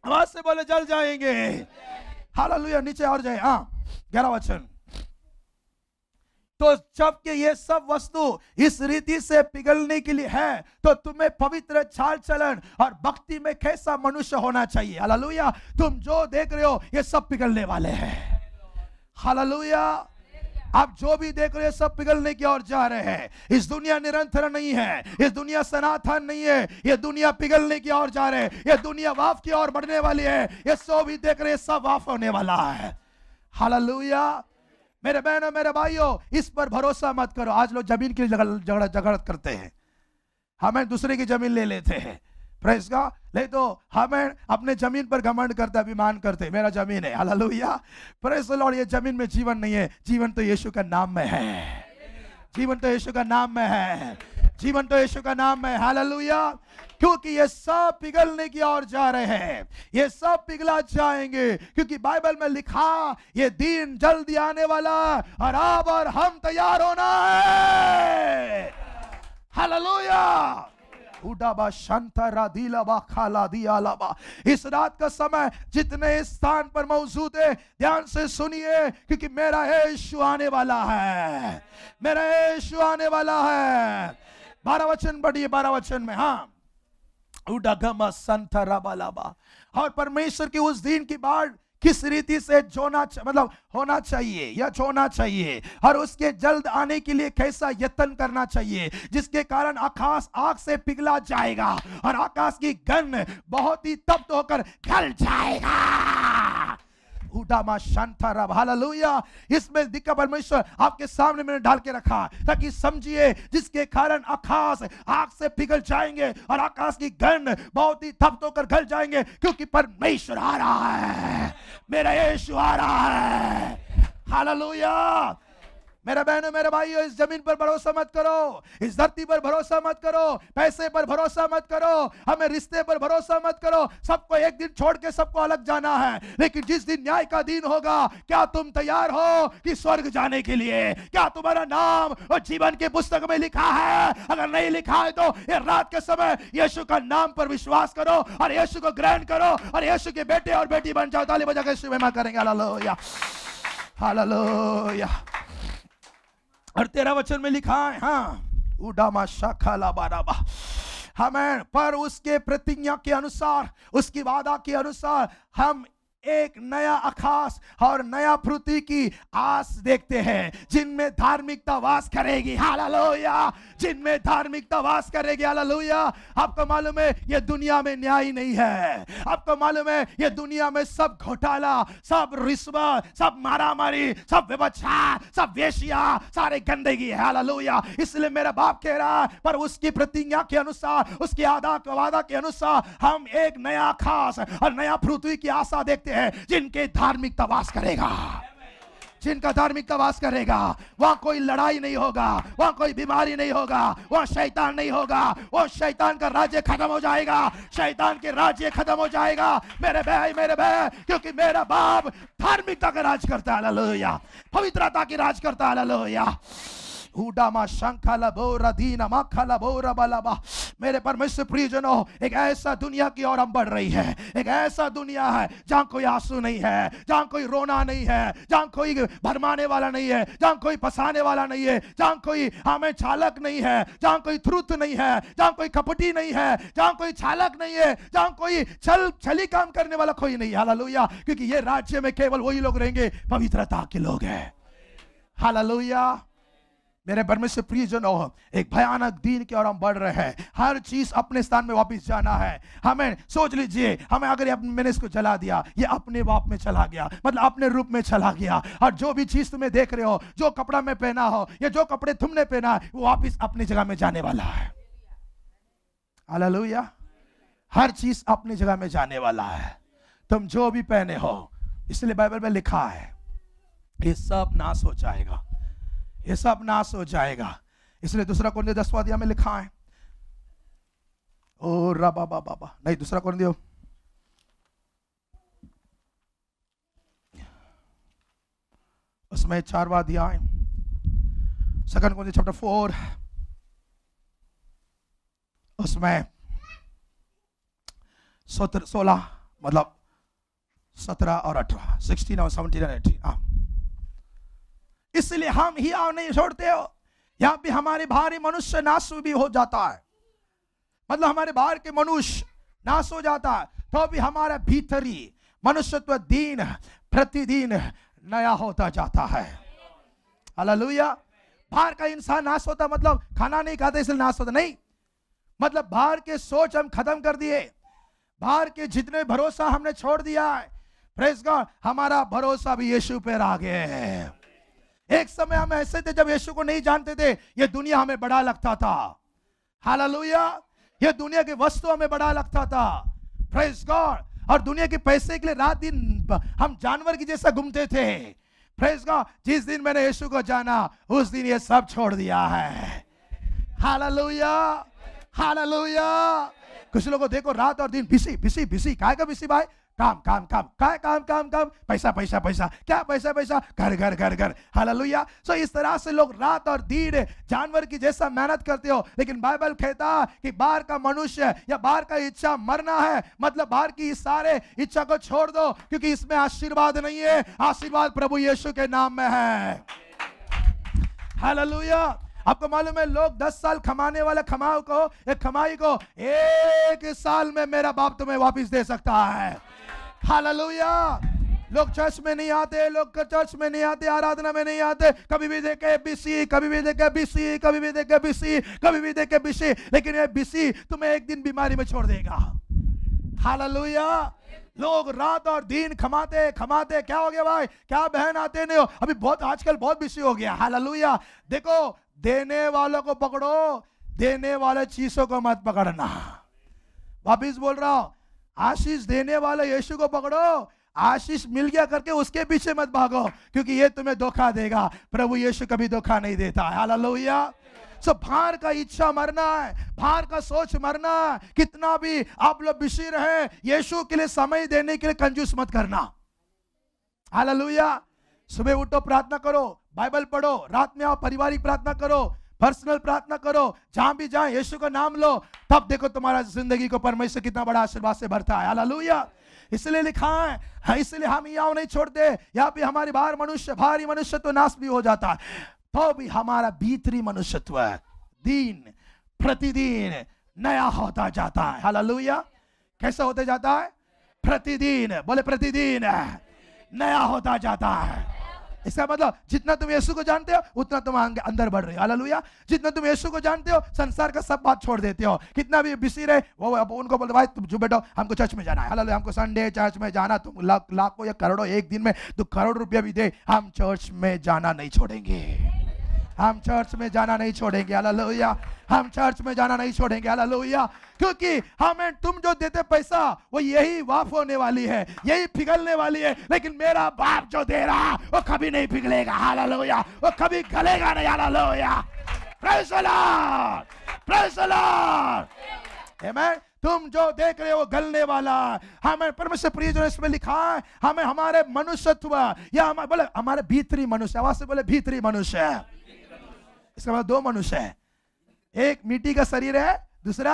आवाज से बोले जल जाएंगे हालेलुया नीचे और जाए हाँ ग्यारह वचन तो जबकि ये सब वस्तु इस रीति से पिघलने के लिए है तो तुम्हें पवित्र चाल चलन और भक्ति में कैसा मनुष्य होना चाहिए हालेलुया तुम जो देख रहे हो ये सब पिघलने वाले हैं हालेलुया आप जो भी देख रहे हो सब पिघलने की ओर जा रहे हैं इस दुनिया निरंतर नहीं है इस दुनिया सनातन नहीं है ये दुनिया पिघलने की ओर जा रहे हैं ये दुनिया वाफ की ओर बढ़ने वाली है ये सब भी देख रहे सब वाफ होने वाला है हालेलुया मेरे बहनों मेरे भाइयों इस पर भरोसा मत करो आज लोग जमीन के लिए झगड़ा झगड़ करते हैं हमें दूसरे की जमीन ले लेते हैं प्रेस का ले तो हमें अपने जमीन पर घमंड करते अभिमान करते मेरा जमीन है हालेलुया प्रेस लॉर्ड ये जमीन में जीवन नहीं है जीवन तो यीशु का नाम में है जीवन तो यीशु का नाम में है जीवन तो यीशु का नाम में हालेलुया क्योंकि ये सब पिघलने की ओर जा रहे हैं ये सब पिघला जाएंगे क्योंकि बाइबल में लिखा ये दिन जल्दी आने वाला और आप और हम तैयार होना है इस रात का समय जितने स्थान पर मौजूद है ध्यान से सुनिए क्योंकि मेरा यीशु आने वाला है मेरा यीशु आने वाला है बारह वचन पढ़िए बारह वचन में हाँ उडगमा संत रबालाबा और परमेश्वर की उस दिन की बाढ़ किस रीति से जोना मतलब होना चाहिए या छोना चाहिए और उसके जल्द आने के लिए कैसा यत्न करना चाहिए जिसके कारण आकाश आग से पिघला जाएगा और आकाश की गन बहुत ही तप्त होकर गल जाएगा हुडामा शांता रब हालेलुया इसमें दिक्का परमेश्वर आपके सामने मैंने डाल के रखा ताकि समझिए जिसके कारण आकाश आग से पिघल जाएंगे और आकाश की गंध बहुत ही थप होकर गल जाएंगे क्योंकि परमेश्वर आ रहा है मेरा यीशु आ रहा है हालेलुया मेरे बहनों मेरे भाइयों इस जमीन पर भरोसा मत करो इस धरती पर भरोसा मत करो पैसे पर भरोसा मत करो हमें रिश्ते पर भरोसा मत करो सबको एक दिन छोड़ के सबको अलग जाना है लेकिन जिस दिन न्याय का दिन होगा क्या तुम तैयार हो कि स्वर्ग जाने के लिए क्या तुम्हारा नाम और जीवन की पुस्तक में लिखा है अगर नहीं लिखा है तो ये रात के समय यीशु का नाम पर विश्वास करो और यीशु को ग्रहण करो और यीशु के बेटे और बेटी बन जाओ ताली बजा के शुभ करेंगे हालेलुया हालेलुया और तेरा वचन में लिखा है हाँ उडामा शाखा लाबा हमें पर उसके प्रतिज्ञा के अनुसार उसकी वादा के अनुसार हम एक नया आकाश और नया पृथ्वी की आस देखते हैं जिनमें धार्मिकता वास करेगी हालेलुया जिनमें धार्मिकता वास करेगी हालेलुया आपको मालूम है ये दुनिया में न्याय नहीं है आपको मालूम है ये दुनिया में सब घोटाला सब रिश्वत सब मारामारी सब व्यवस्था सब वेशिया सारे गंदगी है लोहिया इसलिए मेरा बाप कह रहा है पर उसकी प्रतिज्ञा के अनुसार उसकी आदा वादा के अनुसार हम एक नया खास और नया पृथ्वी की आशा देखते हैं जिनके धार्मिकता वास करेगा जिनका धार्मिकता वास करेगा वहां कोई लड़ाई नहीं होगा वहां कोई बीमारी नहीं होगा वहां शैतान नहीं होगा वो शैतान का राज्य खत्म हो जाएगा शैतान के राज्य खत्म हो जाएगा मेरे भाई मेरे भाई क्योंकि मेरा बाप धार्मिकता का राज करता है पवित्रता की राज करता है मेरे परमेश्वर प्रियजनो एक ऐसा दुनिया की ओर हम बढ़ रही है एक ऐसा दुनिया है जहां कोई आंसू नहीं है जहां कोई रोना नहीं है जहां कोई भरमाने वाला नहीं है जहां कोई फसाने वाला नहीं है जहां कोई हमें छालक नहीं है जहां कोई थ्रुत नहीं है जहां कोई कपटी नहीं है जहां कोई छालक नहीं है जहां कोई छल छली काम करने वाला कोई नहीं हालेलुया क्योंकि ये राज्य में केवल वही लोग रहेंगे पवित्रता के लोग हैं हालेलुया मेरे परमेश्वर प्रिय जनो एक भयानक दिन की ओर हम बढ़ रहे हैं हर चीज अपने स्थान में वापस जाना है हमें सोच लीजिए हमें अगर मैंने इसको जला दिया ये अपने बाप में चला गया मतलब अपने रूप में चला गया और जो भी चीज तुम्हें देख रहे हो जो कपड़ा में पहना हो या जो कपड़े तुमने पहना है वो वापिस अपनी जगह में जाने वाला है हालेलुया हर चीज अपनी जगह में जाने वाला है तुम जो भी पहने हो इसलिए बाइबल में लिखा है ये सब नाश हो जाएगा ये सब नाश हो जाएगा इसलिए दूसरा कौन दिया दसवा दिया में लिखा है ओ रा बाबा बा। नहीं दूसरा कौन दियो उसमें चार चारवा दिया है सेकंड कौन दिया चैप्टर फोर उसमें सोलह मतलब सत्रह और अठारह सिक्सटीन और सेवनटीन और एटीन हाँ इसलिए हम ही आव नहीं छोड़ते हो यहां भी हमारे भारी मनुष्य नाश भी हो जाता है मतलब हमारे बाहर के मनुष्य नाश हो जाता है तो भी हमारा भीतरी मनुष्यत्व दिन प्रतिदिन नया होता जाता है हालेलुया बाहर का इंसान नाश होता मतलब खाना नहीं खाता इसलिए नाश होता नहीं मतलब बाहर के सोच हम खत्म कर दिए बाहर के जितने भरोसा हमने छोड़ दिया है प्रेस गॉड हमारा भरोसा भी यीशु पर आ गया है एक समय हम ऐसे थे जब यीशु को नहीं जानते थे ये दुनिया हमें बड़ा लगता था हालेलुया ये दुनिया के वस्तु हमें बड़ा लगता था प्रेज गॉड और दुनिया के पैसे के लिए रात दिन हम जानवर की जैसा घूमते थे प्रेज गॉड जिस दिन मैंने यीशु को जाना उस दिन ये सब छोड़ दिया है हालेलुया हालेलुया कुछ लोगों देखो रात और दिन बिसी बिसी बिसी का बिसी भाई काम काम काम काय काम काम काम पैसा पैसा पैसा क्या पैसा पैसा घर घर घर घर हालेलुया सो इस तरह से लोग रात और दिन जानवर की जैसा मेहनत करते हो लेकिन बाइबल कहता कि बाहर का मनुष्य या बाहर का इच्छा मरना है मतलब बाहर की इस सारे इच्छा को छोड़ दो क्योंकि इसमें आशीर्वाद नहीं है आशीर्वाद प्रभु यीशु के नाम में है हालेलुया आपको मालूम है लोग दस साल खमाने वाले खमाओ को एक खमाई को एक साल में मेरा बाप तुम्हें वापस दे सकता है हालेलुया लोग चर्च में नहीं आते लोग चर्च में नहीं आते आराधना में नहीं आते कभी भी देखे बीसी कभी भी देखे बीसी कभी भी देखे बीसी कभी भी देखे बीसी लेकिन ये बीसी तुम्हें एक दिन बीमारी में छोड़ देगा हालेलुया लोग रात और दिन खमाते खमाते क्या हो गया भाई क्या बहन आते नहीं हो अभी बहुत आजकल बहुत बिजी हो गया हालेलुया देखो देने वालों को पकड़ो देने वाले चीजों को मत पकड़ना वापिस बोल रहा हूं आशीष देने वाले यीशु को पकड़ो आशीष मिल गया करके उसके पीछे मत भागो क्योंकि ये तुम्हें धोखा देगा प्रभु यीशु कभी धोखा नहीं देता है लोहिया सो भार का इच्छा मरना है भार का सोच मरना है कितना भी आप लोग बिशी रहे यीशु के लिए समय देने के लिए कंजूस मत करना हाला सुबह उठो प्रार्थना करो बाइबल पढ़ो रात में आओ पारिवारिक प्रार्थना करो पर्सनल प्रार्थना करो जहां भी जाए यीशु का नाम लो तब देखो तुम्हारा जिंदगी को परमेश्वर कितना बड़ा आशीर्वाद से भरता है हालेलुया इसलिए लिखा है हाँ, इसलिए हम यहाँ नहीं छोड़ते यहाँ पे हमारे बाहर मनुष्य भारी मनुष्य तो नाश भी हो जाता है तो भी हमारा भीतरी मनुष्यत्व दिन प्रतिदिन नया होता जाता है हालेलुया कैसे होता जाता है प्रतिदिन बोले प्रतिदिन नया होता जाता है इसका मतलब जितना तुम यीशु को जानते हो उतना तुम अंदर बढ़ रहे हो हालेलुया जितना तुम यीशु को जानते हो संसार का सब बात छोड़ देते हो कितना भी बिसी रहे वो अब उनको बोलते भाई तुम जो बैठो हमको चर्च में जाना है हालेलुया हमको संडे चर्च में जाना तुम लाखों या करोड़ों एक दिन में तो करोड़ रुपया भी दे हम चर्च में जाना नहीं छोड़ेंगे हम चर्च में जाना नहीं छोड़ेंगे हालेलुया हम चर्च में जाना नहीं छोड़ेंगे हालेलुया क्योंकि हमें तुम जो देते पैसा वो यही वाफ होने वाली है यही पिघलने वाली है लेकिन मेरा बाप जो दे रहा वो कभी नहीं पिघलेगा हालेलुया वो कभी गलेगा नहीं hallelujah praise lord praise lord amen तुम जो देख रहे हो गलने वाला हमें परमेश्वर प्रिय जो इसमें लिखा है हमें हमारे मनुष्यत्व या हमारे बोले हमारे भीतरी मनुष्य आवाज से बोले भीतरी मनुष्य इसका मतलब दो मनुष्य है एक मिट्टी का शरीर है दूसरा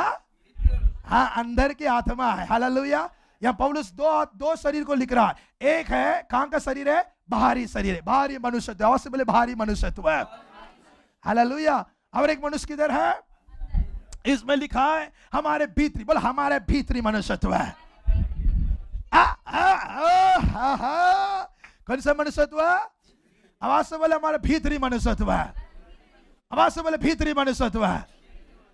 हाँ अंदर की आत्मा है हालेलुया या पौलुस दो दो शरीर को लिख रहा है एक है कहाँ का शरीर है बाहरी शरीर है बाहरी मनुष्य अवश्य बोले बाहरी मनुष्यत्व है हालेलुया और एक मनुष्य किधर है इसमें लिखा है हमारे भीतरी बोल हमारे भीतरी मनुष्यत्व है कौन सा मनुष्यत्व आवाज से बोले हमारे भीतरी मनुष्यत्व है आवाज से बोले भीतरी मनुष्यत्व है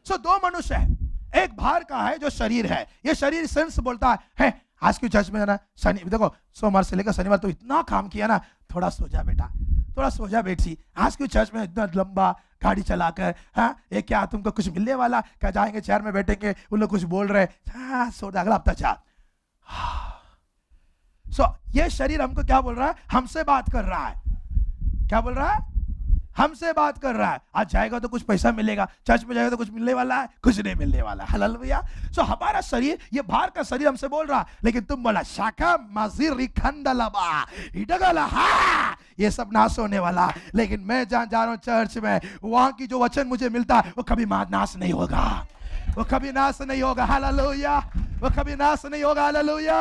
सो दो मनुष्य है एक बाहर का है जो शरीर है ये शरीर सेंस बोलता है, है आज की चर्च में जाना शनि देखो सोमवार से लेकर शनिवार तो इतना काम किया ना थोड़ा सो जा बेटा थोड़ा सो जा बेटी आज की चर्च में इतना लंबा गाड़ी चलाकर हाँ ये क्या तुमको कुछ मिलने वाला क्या जाएंगे चेयर में बैठेंगे उन लोग कुछ बोल रहे हाँ सो अगला हफ्ता चार सो ये शरीर हमको क्या बोल रहा है हमसे बात कर रहा है क्या बोल रहा है हमसे बात कर रहा है आज जाएगा तो कुछ पैसा मिलेगा चर्च में जाएगा तो कुछ मिलने वाला है कुछ नहीं मिलने वाला है हलल भैया सो हमारा शरीर ये बाहर का शरीर हमसे बोल रहा है लेकिन तुम बोला शाखा मजीर ये सब नाश होने वाला लेकिन मैं जहां जा रहा हूं चर्च में वहां की जो वचन मुझे मिलता है वो कभी नाश नहीं होगा वो कभी नाश नहीं होगा हालेलुया वो कभी नाश नहीं होगा हालेलुया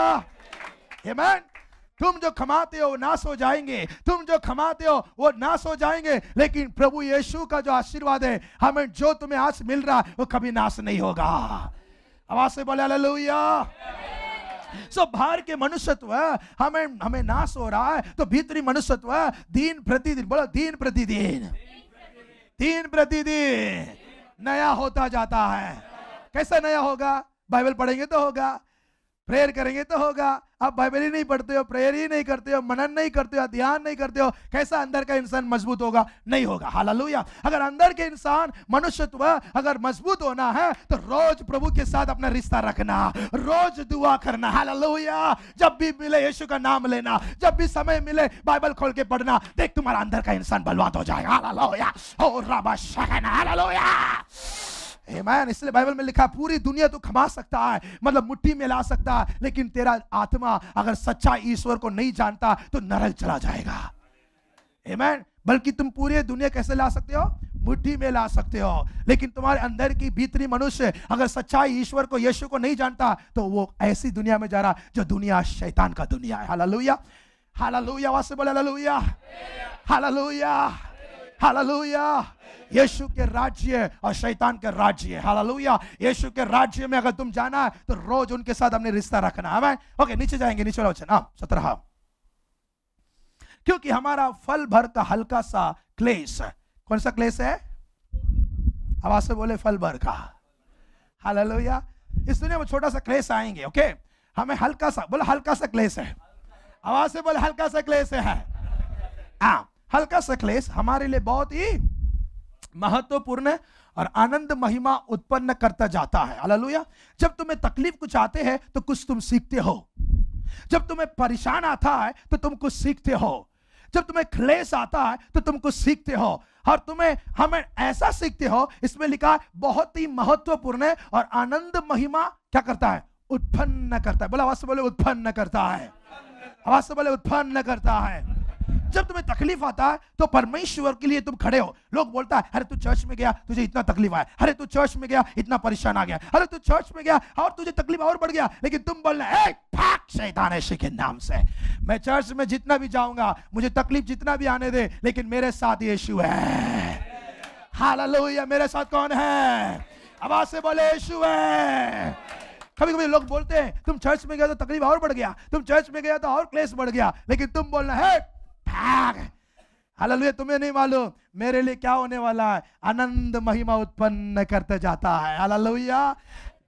हेमंत तुम जो खमाते हो नाश हो जाएंगे तुम जो खमाते हो वो नाश हो जाएंगे लेकिन प्रभु यीशु का जो आशीर्वाद है हमें जो तुम्हें आज मिल रहा है वो कभी नाश नहीं होगा आवाज से बोले हालेलुया सो so, बाहर के मनुष्यत्व हमें हमें नाश हो रहा है तो भीतरी मनुष्यत्व दिन प्रतिदिन बोलो दिन प्रतिदिन दिन प्रतिदिन नया होता जाता है कैसा नया होगा बाइबल पढ़ेंगे तो होगा प्रेयर करेंगे तो होगा आप बाइबल ही नहीं पढ़ते हो प्रेयर ही नहीं करते हो मनन नहीं करते हो ध्यान नहीं करते हो कैसा अंदर का इंसान मजबूत होगा नहीं होगा हालेलुया अगर अंदर के इंसान मनुष्यत्व अगर मजबूत होना है तो रोज प्रभु के साथ अपना रिश्ता रखना रोज दुआ करना हालेलुया जब भी मिले यीशु का नाम लेना जब भी समय मिले बाइबल खोल के पढ़ना देख तुम्हारा अंदर का इंसान बलवान हो जाएगा हालेलुया ओ रहा शगन हालेलुया हेमायन इसलिए बाइबल में लिखा पूरी दुनिया तो खमा सकता है मतलब मुट्ठी में ला सकता है लेकिन तेरा आत्मा अगर सच्चा ईश्वर को नहीं जानता तो नरक चला जाएगा हेमैन बल्कि तुम पूरी दुनिया कैसे ला सकते हो मुट्ठी में ला सकते हो लेकिन तुम्हारे अंदर की भीतरी मनुष्य अगर सच्चाई ईश्वर को यीशु को नहीं जानता तो वो ऐसी दुनिया में जा रहा जो दुनिया शैतान का दुनिया है हालेलुया हालेलुया वासे बोले हालेलुया हालेलुया हालेलुया यीशु के राज्य और शैतान के राज्य हालेलुया यीशु के राज्य में अगर तुम जाना है तो रोज उनके साथ अपने रिश्ता रखना हमें ओके नीचे जाएंगे नीचे वाला वचन हाँ सत्रह हाँ। क्योंकि हमारा फल भर का हल्का सा क्लेश कौन सा क्लेश है आवाज से बोले फल भर का हालेलुया इस दुनिया में छोटा सा क्लेश आएंगे ओके हमें हल्का सा बोले हल्का सा क्लेश है आवाज से बोले हल्का सा क्लेश है हाँ, हल्का सा क्लेश हमारे लिए बहुत ही महत्वपूर्ण और आनंद महिमा उत्पन्न करता जाता है अलालुया जब तुम्हें तकलीफ कुछ आते हैं तो कुछ तुम सीखते हो जब तुम्हें परेशान आता है तो तुम कुछ सीखते हो जब तुम्हें क्लेश आता है तो तुम कुछ सीखते हो और तुम्हें हमें ऐसा सीखते हो इसमें लिखा है बहुत ही महत्वपूर्ण है और आनंद महिमा क्या करता है उत्पन्न करता है बोला वास्तव बोले उत्पन्न करता है वास्तव बोले उत्पन्न करता है जब तुम्हें तकलीफ आता है तो परमेश्वर के लिए तुम खड़े हो लोग बोलता है अरे तू चर्च में गया तुझे इतना तकलीफ आया अरे तू चर्च में गया इतना परेशान आ गया अरे तू चर्च में गया और तुझे तकलीफ और बढ़ गया लेकिन तुम बोल रहे के नाम से मैं चर्च में जितना भी जाऊंगा मुझे तकलीफ जितना भी आने दे लेकिन मेरे साथ यीशु है हालेलुया मेरे साथ कौन है आवाज से बोले यीशु है कभी कभी लोग बोलते हैं तुम चर्च में गया तो तकलीफ और बढ़ गया तुम चर्च में गया तो और क्लेश बढ़ गया लेकिन तुम बोलना है हालेलुया तुम्हें नहीं मालूम मेरे लिए क्या होने वाला है आनंद महिमा उत्पन्न करते जाता है हालेलुया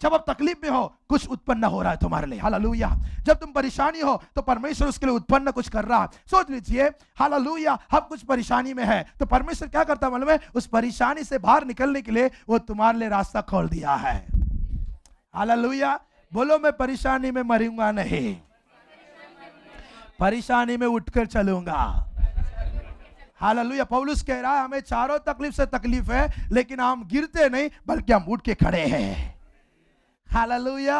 जब आप तकलीफ में हो कुछ उत्पन्न हो रहा है तुम्हारे लिए हालेलुया जब तुम परेशानी हो तो परमेश्वर उसके लिए उत्पन्न कुछ कर रहा है सोच लीजिए हालेलुया हम कुछ परेशानी में है तो परमेश्वर क्या करता मालूम है उस परेशानी से बाहर निकलने के लिए वो तुम्हारे लिए रास्ता खोल दिया है हालेलुया बोलो मैं परेशानी में मरूंगा नहीं परेशानी में उठकर चलूंगा हालेलुया पौलुस कह रहा है हमें चारों तकलीफ से तकलीफ है लेकिन हम गिरते नहीं बल्कि हम उठ के खड़े हैं हालेलुया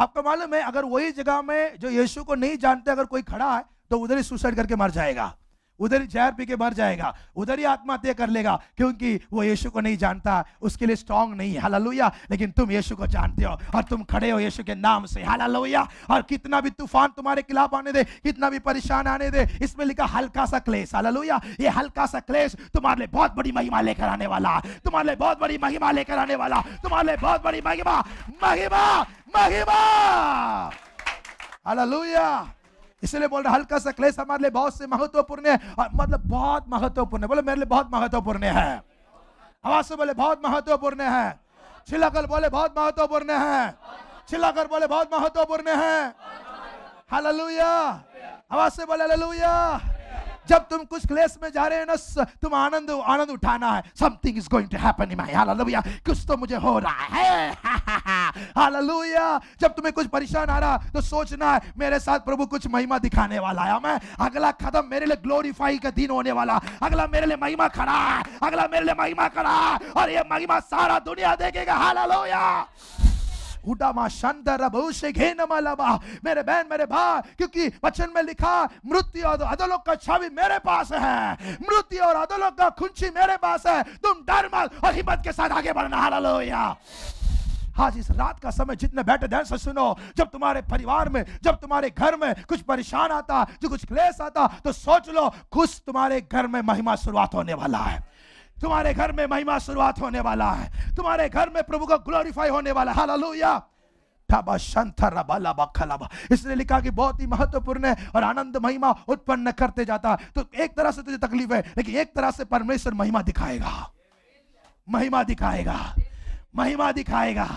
आपको तो मालूम है अगर वही जगह में जो यीशु को नहीं जानते अगर कोई खड़ा है तो उधर ही सुसाइड करके मर जाएगा उधर ही जहर पी के मर जाएगा उधर ही आत्महत्या कर लेगा क्योंकि वो यीशु को नहीं जानता उसके लिए स्ट्रांग नहीं है हालेलुया लेकिन तुम यीशु को जानते हो और तुम खड़े हो यीशु के नाम से हालेलुया और कितना भी तूफान तुम्हारे खिलाफ आने दे कितना भी परेशान आने दे इसमें लिखा हल्का सा क्लेश हालेलुया ये हल्का सा क्लेश तुम्हारे लिए बहुत बड़ी महिमा लेकर आने वाला तुम्हारे लिए बहुत बड़ी महिमा लेकर आने वाला तुम्हारे लिए बहुत बड़ी महिमा महिमा महिमा हालेलुया इसलिए बोल रहे हल्का सा क्लेश हमारे लिए बहुत से महत्वपूर्ण है और मतलब बहुत महत्वपूर्ण है बोले मेरे लिए बहुत महत्वपूर्ण है आवाज से बोले बहुत महत्वपूर्ण है छिलाकर बोले बहुत महत्वपूर्ण है छिलकर बोले बहुत महत्वपूर्ण है हालेलुया हवा से बोले हालेलुया जब तुम कुछ क्लेश में जा रहे हो ना तुम आनंद आनंद उठाना है something is going to happen in my hallelujah कुछ तो मुझे हो रहा है हालेलुया जब तुम्हें कुछ परेशान आ रहा तो सोचना है मेरे साथ प्रभु कुछ महिमा दिखाने वाला है मैं अगला कदम मेरे लिए ग्लोरीफाई का दिन होने वाला अगला मेरे लिए महिमा खड़ा है अगला मेरे लिए महिमा खड़ा है और ये महिमा सारा दुनिया देखेगा हालेलुया मेरे बहन मेरे भाई क्योंकि वचन में लिखा मृत्यु और का छवि मेरे पास है मृत्यु और का खुंची मेरे पास है तुम डर मत और हिम्मत के साथ आगे बढ़ना हालेलुया आज इस रात का समय जितने बैठे ध्यान से सुनो जब तुम्हारे परिवार में जब तुम्हारे घर में कुछ परेशान आता जो कुछ क्लेश आता तो सोच लो कुछ तुम्हारे घर में महिमा शुरुआत होने वाला है तुम्हारे घर में महिमा शुरुआत होने वाला है तुम्हारे घर में प्रभु का ग्लोरीफाई होने वाला है हालेलुया इसलिए लिखा कि बहुत ही महत्वपूर्ण है और आनंद महिमा उत्पन्न करते जाता है तो एक तरह से तुझे तकलीफ है लेकिन एक तरह से परमेश्वर महिमा दिखाएगा महिमा दिखाएगा महिमा दिखाएगा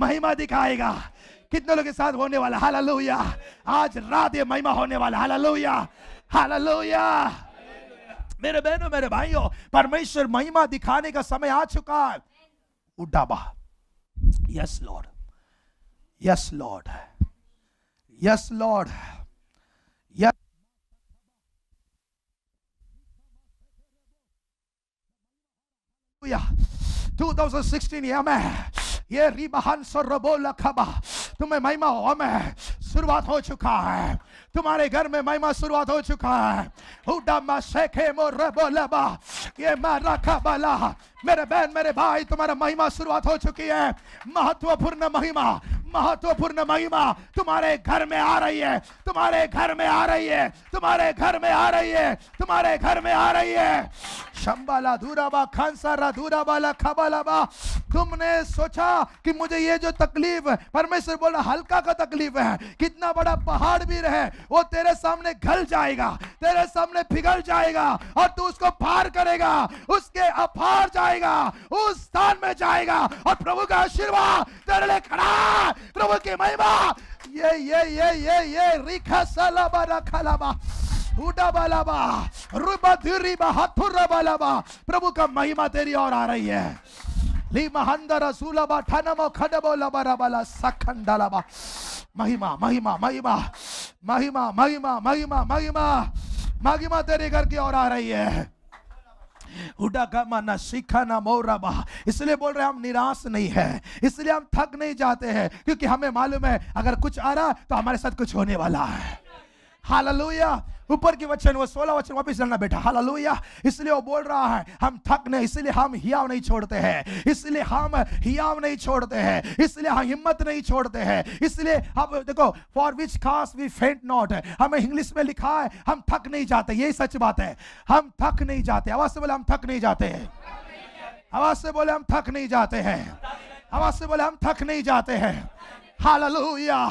महिमा दिखाएगा कितने लोग के साथ होने वाला हाला आज रात ये महिमा होने वाला लोहिया हाला मेरे बहनों मेरे भाइयों परमेश्वर महिमा दिखाने का समय आ चुका है उडाबा yes lord yes lord yes lord yes Yeah. 2016 year में ये रिबहान सर रबो लखबा तुम्हें महिमा हो मैं शुरुआत हो चुका है तुम्हारे घर में महिमा शुरुआत हो चुका है हुडा मा शेखे मोर रबो लबा ये मारा रखा बला मेरे बहन मेरे भाई तुम्हारा महिमा शुरुआत हो चुकी है महत्वपूर्ण महिमा महत्वपूर्ण महिमा तुम्हारे घर में आ रही है तुम्हारे घर में आ रही है तुम्हारे घर में आ रही है तुम्हारे घर में आ रही है शंबाला धूराबा खानसारा धूराबाला खाबालाबा तुमने सोचा कि मुझे ये जो तकलीफ परमेश्वर बोला हल्का का तकलीफ है कितना बड़ा पहाड़ भी रहे वो तेरे सामने घल जाएगा तेरे सामने पिघल जाएगा और तू उसको पार करेगा उसके अपार जाएगा जाएगा उस स्थान में जाएगा और प्रभु का आशीर्वाद तेरे लिए खड़ा प्रभु की महिमा ये ये ये ये ये रिखा सलाबा रखा प्रभु का महिमा तेरी और आ रही है महिमा महिमा महिमा महिमा महिमा महिमा महिमा महिमा तेरे घर की और आ रही है इसलिए बोल रहे हम निराश नहीं है इसलिए हम थक नहीं जाते हैं क्योंकि हमें मालूम है अगर कुछ आ रहा तो हमारे साथ कुछ होने वाला है हालेलुया ऊपर के वचन वो सोलह वचन वापस लड़ना बेटा हालेलुया इसलिए वो बोल रहा है हम थक नहीं इसलिए हम हियाव नहीं छोड़ते हैं इसलिए हम हियाव नहीं छोड़ते हैं इसलिए हम हिम्मत नहीं छोड़ते हैं इसलिए अब देखो फॉर विच खास वी फेंट नॉट हमें इंग्लिश में लिखा है हम थक नहीं जाते यही सच बात है हम थक नहीं जाते आवाज से बोले हम थक नहीं जाते हैं आवाज से बोले हम थक नहीं जाते हैं आवाज से बोले हम थक नहीं जाते हैं हालेलुया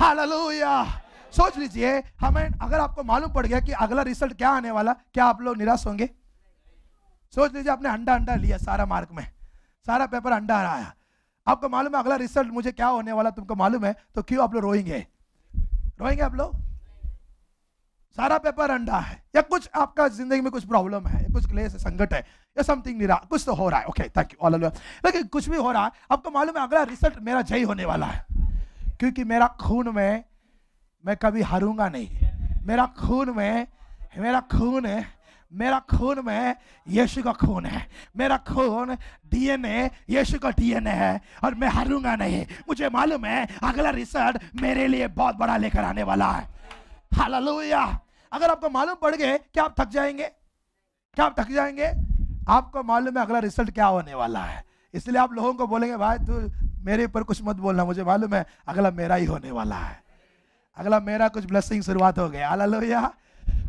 हालेलुया सोच लीजिए हमें अगर आपको मालूम पड़ गया कि अगला रिजल्ट क्या आने वाला क्या आप लोग निराश होंगे सोच लीजिए आपने अंडा अंडा लिया सारा मार्क में सारा पेपर अंडा है आपको मालूम है अगला रिजल्ट मुझे क्या होने वाला तुमको मालूम है तो क्यों आप लोग रोएंगे रोएंगे आप लोग सारा पेपर अंडा है या कुछ आपका जिंदगी में कुछ प्रॉब्लम है कुछ क्लेश संकट है या समथिंग निरा कुछ तो हो रहा है ओके थैंक यू ऑल लेकिन कुछ भी हो रहा है आपको मालूम है अगला रिजल्ट मेरा जय होने वाला है क्योंकि मेरा खून में मैं कभी हारूंगा नहीं मेरा खून में मेरा खून है मेरा खून में यीशु का खून है मेरा खून डीएनए यीशु का डीएनए है और मैं हारूंगा नहीं मुझे मालूम है अगला रिसर्च मेरे लिए बहुत बड़ा लेकर आने वाला है हालेलुया अगर आपको मालूम पड़ गए क्या आप थक जाएंगे क्या आप थक जाएंगे आपको मालूम है अगला रिजल्ट क्या होने वाला है इसलिए आप लोगों को बोलेंगे भाई तू मेरे ऊपर कुछ मत बोलना मुझे मालूम है अगला मेरा ही होने वाला है अगला मेरा कुछ ब्लेसिंग शुरुआत हो गया लोहिया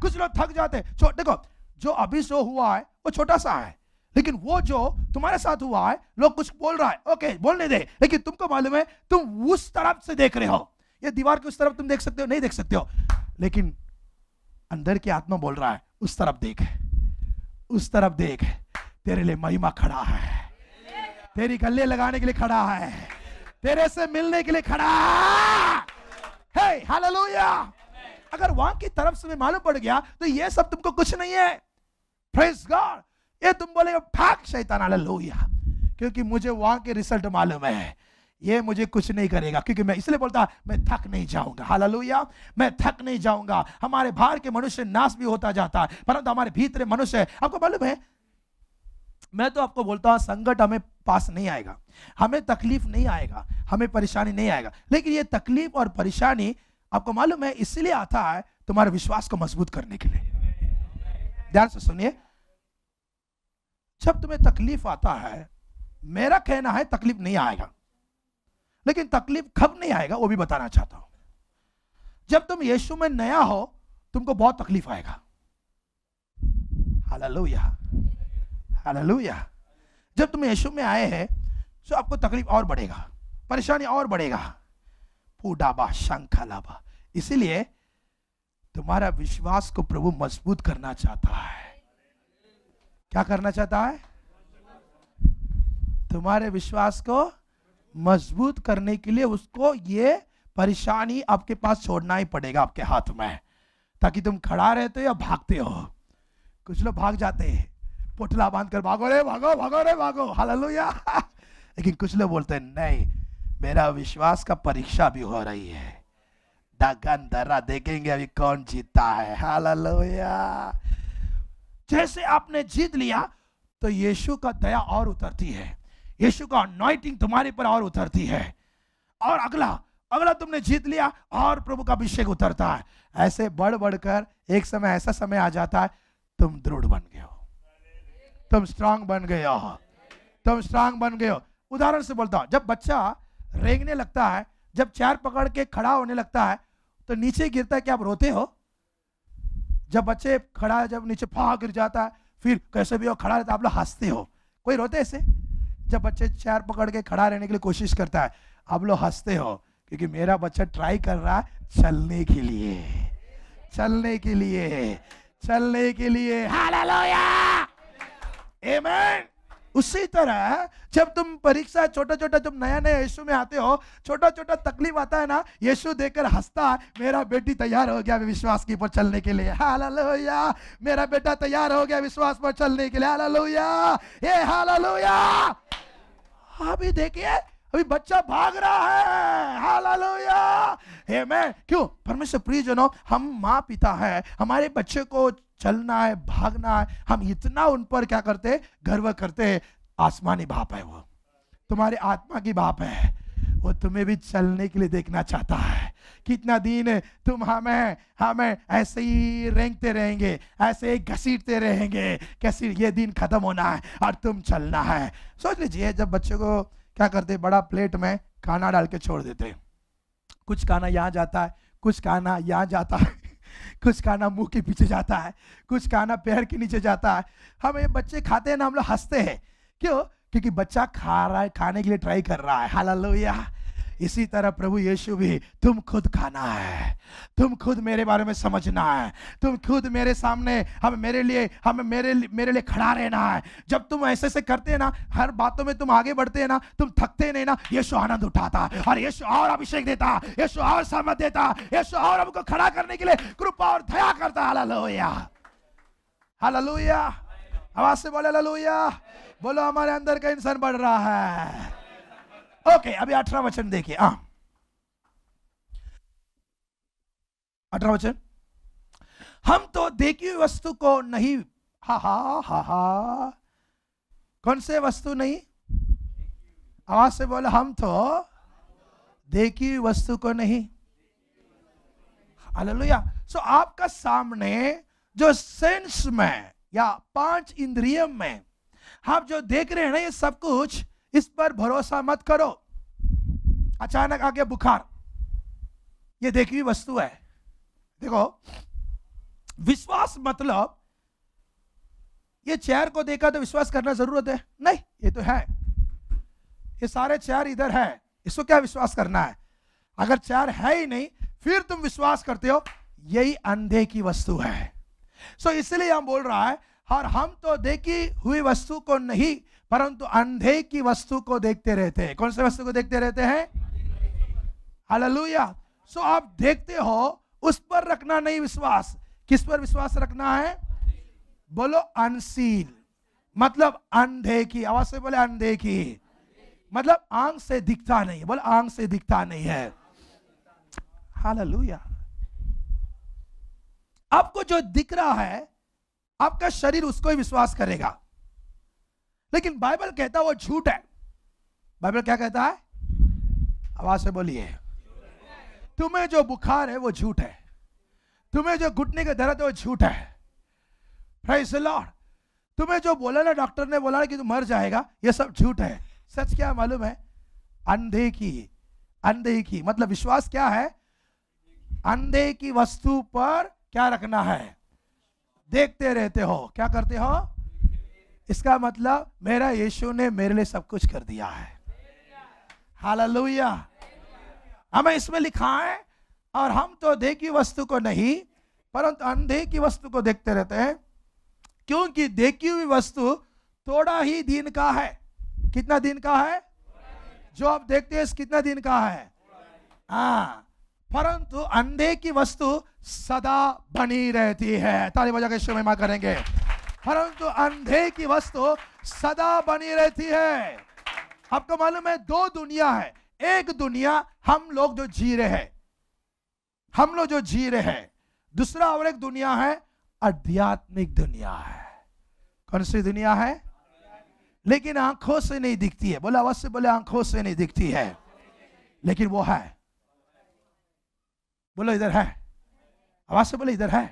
कुछ लोग थक जाते हैं देखो जो अभी शो हुआ है वो छोटा सा है लेकिन वो जो तुम्हारे साथ हुआ है लोग कुछ बोल रहा है ओके बोलने दे लेकिन तुमको मालूम है तुम उस तरफ से देख रहे हो ये दीवार की उस तरफ तुम देख सकते हो नहीं देख सकते हो लेकिन अंदर की आत्मा बोल रहा है उस तरफ देख उस तरफ देख तेरे लिए महिमा खड़ा है तेरी गले लगाने के लिए खड़ा है तेरे से मिलने के लिए खड़ा है hey, hallelujah! अगर वहां की तरफ से मालूम पड़ गया तो ये सब तुमको कुछ नहीं है Praise God. ये तुम बोले भाग शैतान हालेलुया क्योंकि मुझे वहां के रिजल्ट मालूम है ये मुझे कुछ नहीं करेगा क्योंकि मैं इसलिए बोलता मैं थक नहीं जाऊंगा हालेलुया मैं थक नहीं जाऊंगा हमारे बाहर के मनुष्य नाश भी होता जाता है परंतु हमारे भीतर मनुष्य आपको मालूम है मैं तो आपको बोलता हूँ संकट हमें पास नहीं आएगा हमें तकलीफ नहीं आएगा हमें परेशानी नहीं आएगा लेकिन ये तकलीफ और परेशानी आपको मालूम है इसलिए आता है तुम्हारे विश्वास को मजबूत करने के लिए ध्यान से सुनिए जब तुम्हें तकलीफ आता है मेरा कहना है तकलीफ नहीं आएगा लेकिन तकलीफ कब नहीं आएगा वो भी बताना चाहता हूं जब तुम यीशु में नया हो तुमको बहुत तकलीफ आएगा हालेलुया हालेलुया जब तुम यीशु में आए हैं तो आपको तकलीफ और बढ़ेगा परेशानी और बढ़ेगा पूडाबा शंखलाबा इसीलिए तुम्हारा विश्वास को प्रभु मजबूत करना चाहता है क्या करना चाहता है तुम्हारे विश्वास को मजबूत करने के लिए उसको ये परेशानी आपके पास छोड़ना ही पड़ेगा आपके हाथ में ताकि तुम खड़ा रहते हो या भागते हो कुछ लोग भाग जाते हैं पोटला बांध कर भागो रे भागो भागो रे भागो हालेलुया लेकिन कुछ लोग बोलते हैं नहीं मेरा विश्वास का परीक्षा भी हो रही है डगन दर्रा देखेंगे अभी कौन जीता है हालेलुया जैसे आपने जीत लिया तो यीशु का दया और उतरती है यीशु का अनॉइटिंग तुम्हारे पर और उतरती है और अगला अगला तुमने जीत लिया और प्रभु का अभिषेक उतरता है ऐसे बढ़ बढ़कर एक समय ऐसा समय आ जाता है तुम दृढ़ बन गए हो तुम स्ट्रांग बन गए हो तुम स्ट्रांग बन गए हो उदाहरण से बोलता हूँ जब बच्चा रेंगने लगता है जब चैर पकड़ के खड़ा होने लगता है तो नीचे गिरता है क्या आप रोते हो जब बच्चे खड़ा है जब नीचे फा गिर जाता है फिर कैसे भी हो खड़ा रहता है आप लोग हंसते हो कोई रोते ऐसे जब बच्चे चैर पकड़ के खड़ा रहने के लिए कोशिश करता है आप लोग हंसते हो क्योंकि मेरा बच्चा ट्राई कर रहा है चलने के लिए चलने के लिए चलने के लिए हालेलुया Amen. उसी तरह जब तुम परीक्षा छोटा छोटा तुम नया नया यीशु में आते हो छोटा छोटा तकलीफ आता है ना यीशु देखकर हंसता है मेरा बेटी तैयार हो गया विश्वास की पर चलने के लिए हालेलुया मेरा बेटा तैयार हो गया विश्वास पर चलने के लिए हालेलुया ये हालेलुया अभी देखिए अभी बच्चा भाग रहा है हालेलुया हे मैं क्यों परमेश्वर प्रियजनों हम माँ पिता है हमारे बच्चे को चलना है भागना है हम इतना उन पर क्या करते गर्व करते हैं आसमानी बाप है वो तुम्हारे आत्मा की बाप है वो तुम्हें भी चलने के लिए देखना चाहता है कितना दिन तुम हमें हमें ऐसे ही रेंगते रहेंगे ऐसे ही घसीटते रहेंगे कैसे ये दिन खत्म होना है और तुम चलना है सोच लीजिए जब बच्चे को क्या करते बड़ा प्लेट में खाना डाल के छोड़ देते हैं कुछ खाना यहाँ जाता है कुछ खाना यहाँ जाता है कुछ खाना मुंह के पीछे जाता है कुछ खाना पैर के नीचे जाता है हम ये बच्चे खाते हैं ना हम लोग हंसते हैं क्यों क्योंकि बच्चा खा रहा है खाने के लिए ट्राई कर रहा है लोहिया इसी तरह प्रभु यीशु भी तुम खुद खाना है तुम खुद मेरे बारे में समझना है तुम खुद मेरे सामने हम मेरे लिए हम मेरे मेरे लिए खड़ा रहना है जब तुम ऐसे ऐसे करते हैं ना हर बातों में तुम आगे बढ़ते हैं ना तुम थकते नहीं ना यीशु आनंद उठाता और यीशु और अभिषेक देता यीशु और सहमत देता यीशु और हमको खड़ा करने के लिए कृपा और दया करता लोहिया हाला आवाज से बोले ललोया बोलो हमारे अंदर का इंसान बढ़ रहा है ओके अभी अठारह वचन देखिए हाँ अठारह वचन हम तो देखी हुई वस्तु को नहीं हा हा हा हा कौन से वस्तु नहीं आवाज से बोले हम तो देखी हुई वस्तु को नहीं हालेलुया सो आपका सामने जो सेंस में या पांच इंद्रियम में आप जो देख रहे हैं ना ये सब कुछ इस पर भरोसा मत करो अचानक आगे बुखार ये देखी हुई वस्तु है देखो विश्वास मतलब ये चेयर को देखा तो विश्वास करना जरूरत है नहीं ये तो है ये सारे चेयर इधर है इसको क्या विश्वास करना है अगर चेयर है ही नहीं फिर तुम विश्वास करते हो यही अंधे की वस्तु है सो इसलिए हम बोल रहा है और हम तो देखी हुई वस्तु को नहीं परंतु अंधे की वस्तु को देखते रहते हैं कौन से वस्तु को देखते रहते हैं हालेलुया सो आप देखते हो उस पर रखना नहीं विश्वास किस पर विश्वास रखना है बोलो अनसील मतलब अंधे की आवाज से बोले अंधे की मतलब आंख से दिखता नहीं बोलो बोले आंख से दिखता नहीं है हालेलुया आपको जो दिख रहा है आपका शरीर उसको ही विश्वास करेगा लेकिन बाइबल कहता है वो झूठ है बाइबल क्या कहता है आवाज से बोलिए तुम्हें जो बुखार है वो झूठ है तुम्हें जो घुटने के दर्द है वो झूठ है लॉर्ड तुम्हें जो बोला ना डॉक्टर ने बोला ना कि तू मर जाएगा ये सब झूठ है सच क्या मालूम है अंधे की अंधे की मतलब विश्वास क्या है अंधे की वस्तु पर क्या रखना है देखते रहते हो क्या करते हो इसका मतलब मेरा यीशु ने मेरे लिए सब कुछ कर दिया है हालेलुया हमें इसमें लिखा है और हम तो देखी वस्तु को नहीं परंतु अनदेखी वस्तु को देखते रहते हैं क्योंकि देखी हुई वस्तु थोड़ा ही दिन का है कितना दिन का है जो आप देखते हैं कितना दिन का है हाँ परंतु अंधे की वस्तु सदा बनी रहती है ताली बजा के मा करेंगे परंतु अंधे की वस्तु सदा बनी रहती है आपको मालूम है दो दुनिया है एक दुनिया हम लोग जो जी रहे हैं हम लोग जो जी रहे हैं दूसरा और एक दुनिया है आध्यात्मिक दुनिया है कौन सी दुनिया है लेकिन आंखों से नहीं दिखती है बोला अवश्य बोले आंखों से नहीं दिखती है लेकिन वो है बोलो इधर है अवश्य बोले इधर है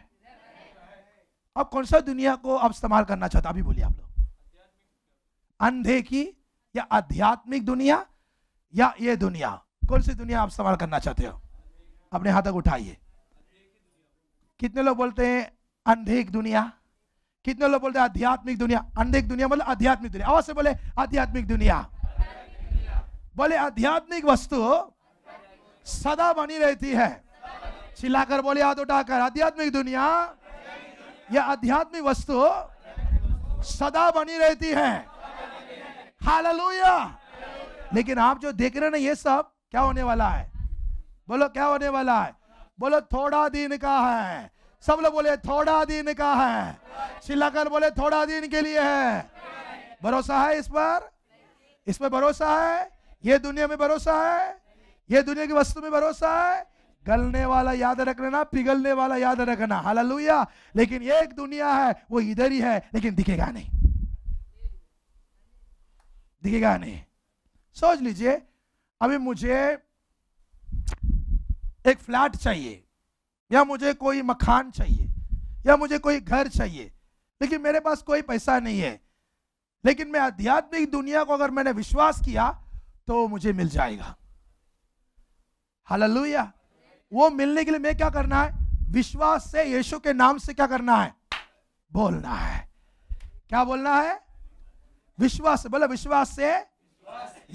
आप कौन सा दुनिया को आप इस्तेमाल करना चाहते अभी बोलिए आप लोग अंधे की या आध्यात्मिक दुनिया या ये दुनिया कौन सी दुनिया आप इस्तेमाल करना चाहते हो अपने हाथ तक उठाइए कितने लोग बोलते हैं अंधे की दुनिया कितने लोग बोलते हैं आध्यात्मिक दुनिया अंधे की दुनिया मतलब आध्यात्मिक दुनिया अवश्य बोले आध्यात्मिक दुनिया बोले आध्यात्मिक वस्तु सदा बनी रहती है चिल्लाकर बोले हाथ उठाकर आध्यात्मिक दुनिया यह आध्यात्मिक वस्तु सदा बनी रहती है हालेलुया लेकिन आप जो देख रहे ना ये सब क्या होने वाला है बोलो क्या होने वाला है बोलो थोड़ा दिन का है सब लोग बोले थोड़ा दिन का है चिल्लाकर बोले थोड़ा दिन के लिए है भरोसा है इस पर इस पर भरोसा है ये दुनिया में भरोसा है ये दुनिया की वस्तु में भरोसा है गलने वाला याद रखना पिघलने वाला याद रखना हालेलुया लेकिन एक दुनिया है वो इधर ही है लेकिन दिखेगा नहीं दिखेगा नहीं सोच लीजिए अभी मुझे एक फ्लैट चाहिए या मुझे कोई मकान चाहिए या मुझे कोई घर चाहिए लेकिन मेरे पास कोई पैसा नहीं है लेकिन मैं आध्यात्मिक दुनिया को अगर मैंने विश्वास किया तो मुझे मिल जाएगा हालेलुया वो मिलने के लिए मैं क्या करना है विश्वास से यीशु के नाम से क्या करना है बोलना है क्या बोलना है विश्वास से बोला विश्वास से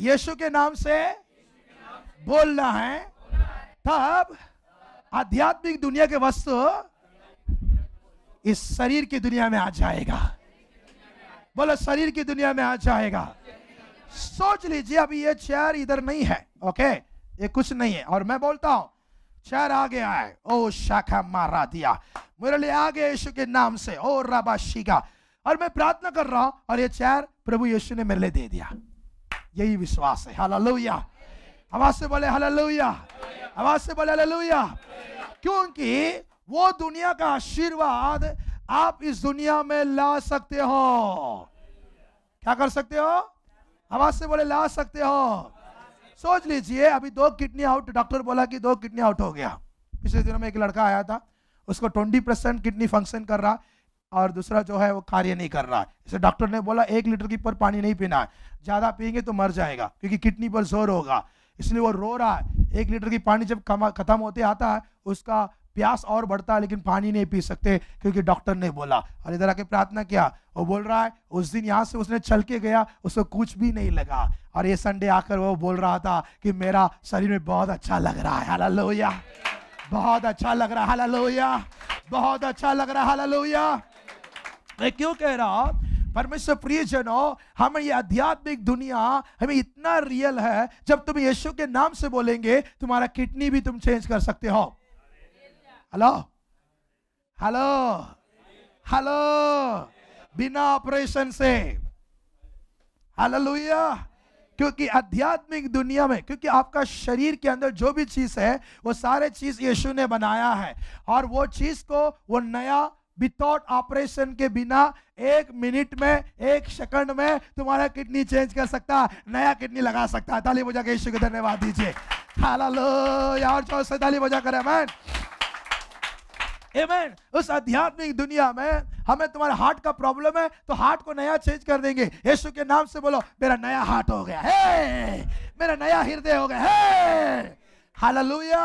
यीशु के नाम से बोलना है तब आध्यात्मिक दुनिया के वस्तु इस शरीर की दुनिया में आ जाएगा बोलो शरीर की दुनिया में आ जाएगा सोच लीजिए अभी ये चेयर इधर नहीं है ओके ये कुछ नहीं है और मैं बोलता हूं आ गया है ओ शाखा मारा दिया मेरे लिए आगे यीशु के नाम से ओ रबा शिगा और मैं प्रार्थना कर रहा हूं और ये चेयर प्रभु यीशु ने मेरे लिए दे दिया यही विश्वास है हालेलुया हवा से बोले हालेलुया हवा से बोले हालेलुया क्योंकि वो दुनिया का आशीर्वाद आप इस दुनिया में ला सकते हो क्या कर सकते हो हवा से बोले ला सकते हो सोच लीजिए अभी दो किडनी आउट डॉक्टर बोला कि दो किडनी आउट हो गया पिछले दिनों में एक लड़का आया था उसको ट्वेंटी परसेंट किडनी फंक्शन कर रहा और दूसरा जो है वो कार्य नहीं कर रहा है इसे डॉक्टर ने बोला एक लीटर की पर पानी नहीं पीना है ज़्यादा पियेंगे तो मर जाएगा क्योंकि किडनी पर जोर होगा इसलिए वो रो रहा है एक लीटर की पानी जब खत्म होते आता है उसका प्यास और बढ़ता है लेकिन पानी नहीं पी सकते क्योंकि डॉक्टर ने बोला और इधर आके प्रार्थना किया वो बोल रहा है उस दिन यहाँ से उसने चल के गया उसको कुछ भी नहीं लगा और ये संडे आकर वो बोल रहा था कि मेरा शरीर में बहुत अच्छा लग रहा है लोहिया बहुत अच्छा लग रहा है हाला बहुत अच्छा लग रहा है हाला मैं क्यों कह रहा हूं परमेश्वर जनो हमें ये आध्यात्मिक दुनिया हमें इतना रियल है जब तुम यीशु के नाम से बोलेंगे तुम्हारा किडनी भी तुम चेंज कर सकते हो हेलो हेलो हेलो बिना ऑपरेशन से हालेलुया क्योंकि आध्यात्मिक दुनिया में क्योंकि आपका शरीर के अंदर जो भी चीज है वो सारे चीज यीशु ने बनाया है और वो चीज को वो नया विथआउट ऑपरेशन के बिना एक मिनट में एक सेकंड में तुम्हारा किडनी चेंज कर सकता नया किडनी लगा सकता है ताली बजा के यीशु को धन्यवाद दीजिए हालेलुया और जोर से ताली बजा कर मैन Amen. उस आध्यात्मिक दुनिया में हमें तुम्हारे हार्ट का प्रॉब्लम है तो हार्ट को नया चेंज कर देंगे यीशु के नाम से बोलो मेरा नया हार्ट हो गया है मेरा नया हृदय हो गया है हालेलुया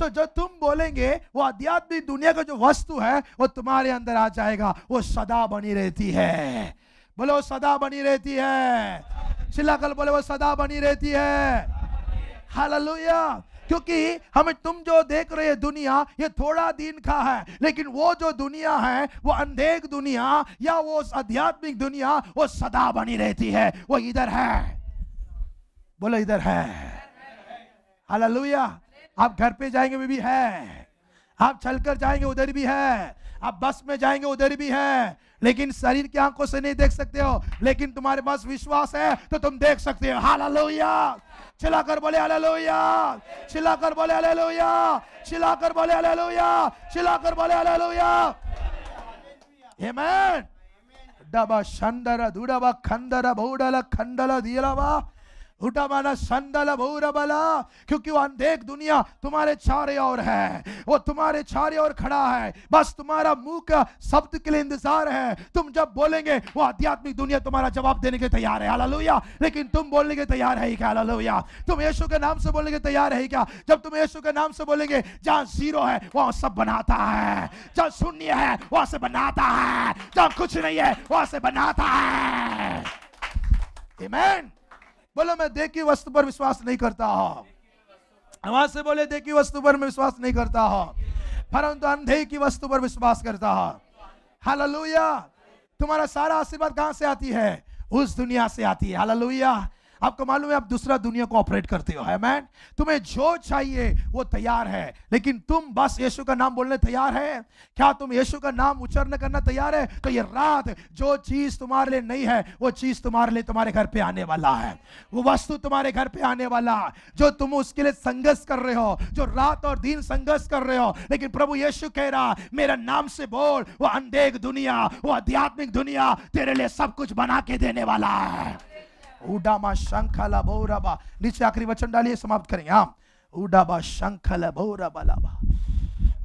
so, जो तुम बोलेंगे वो आध्यात्मिक दुनिया का जो वस्तु है वो तुम्हारे अंदर आ जाएगा वो सदा बनी रहती है बोलो सदा बनी रहती है शिलाकल बोले वो सदा बनी रहती है हालेलुया क्योंकि हमें तुम जो देख रहे दुनिया ये थोड़ा दिन का है लेकिन वो जो दुनिया है वो अंधेक दुनिया या वो आध्यात्मिक दुनिया वो सदा बनी रहती है वो इधर है बोलो इधर है हालेलुया आप घर पे जाएंगे भी है आप चलकर जाएंगे उधर भी है आप बस में जाएंगे उधर भी है लेकिन शरीर की आंखों से नहीं देख सकते हो लेकिन तुम्हारे पास विश्वास है तो तुम देख सकते हो हालेलुया चिल्लाकर बोले हालेलुया चिल्लाकर बोले हालेलुया चिल्लाकर बोले हालेलुया चिल्लाकर बोले हालेलुया आमेन डबा शंदर दुडबा खंदर बौडल खंडल दीलवा उठा माना संदल भूर बला क्योंकि वो अनदेख दुनिया तुम्हारे चारे और है वो तुम्हारे चारे और खड़ा है बस तुम्हारा मुंह का शब्द के लिए इंतजार है तुम जब बोलेंगे वो आध्यात्मिक दुनिया तुम्हारा जवाब देने के लिए तैयार है हालेलुया लेकिन तुम बोलने के तैयार है क्या हालेलुया तुम यीशु के नाम से बोलने के तैयार है क्या जब तुम यीशु के नाम से बोलेंगे जहाँ जीरो है वहां सब बनाता है जहाँ शून्य है वहां से बनाता है जहाँ कुछ नहीं है वहां से बनाता है Amen. बोलो मैं देखी वस्तु पर विश्वास नहीं करता हूं आवाज से बोले देखी वस्तु पर मैं विश्वास नहीं करता हूं परंतु अंधे की वस्तु पर विश्वास करता हूं हालेलुया तुम्हारा सारा आशीर्वाद कहां से आती है उस दुनिया से आती है हालेलुया आपको मालूम है आप दूसरा दुनिया को ऑपरेट करते हो है मैन तुम्हें जो चाहिए वो तैयार है लेकिन तुम बस यीशु का नाम बोलने तैयार है क्या तुम यीशु का नाम उच्चारण करना तैयार है तो ये रात जो चीज तुम्हारे लिए नहीं है वो चीज तुम्हारे लिए तुम्हारे घर पे आने वाला है वो वस्तु तुम्हारे घर पे आने वाला जो तुम उसके लिए संघर्ष कर रहे हो जो रात और दिन संघर्ष कर रहे हो लेकिन प्रभु यीशु कह रहा मेरा नाम से बोल वो अनदेख दुनिया वो आध्यात्मिक दुनिया तेरे लिए सब कुछ बना के देने वाला है उडामा शंखला भौरबा नीचे आखिरी वचन डालिए समाप्त करेंगे आम उडाबा शंखल भौरबा लाबा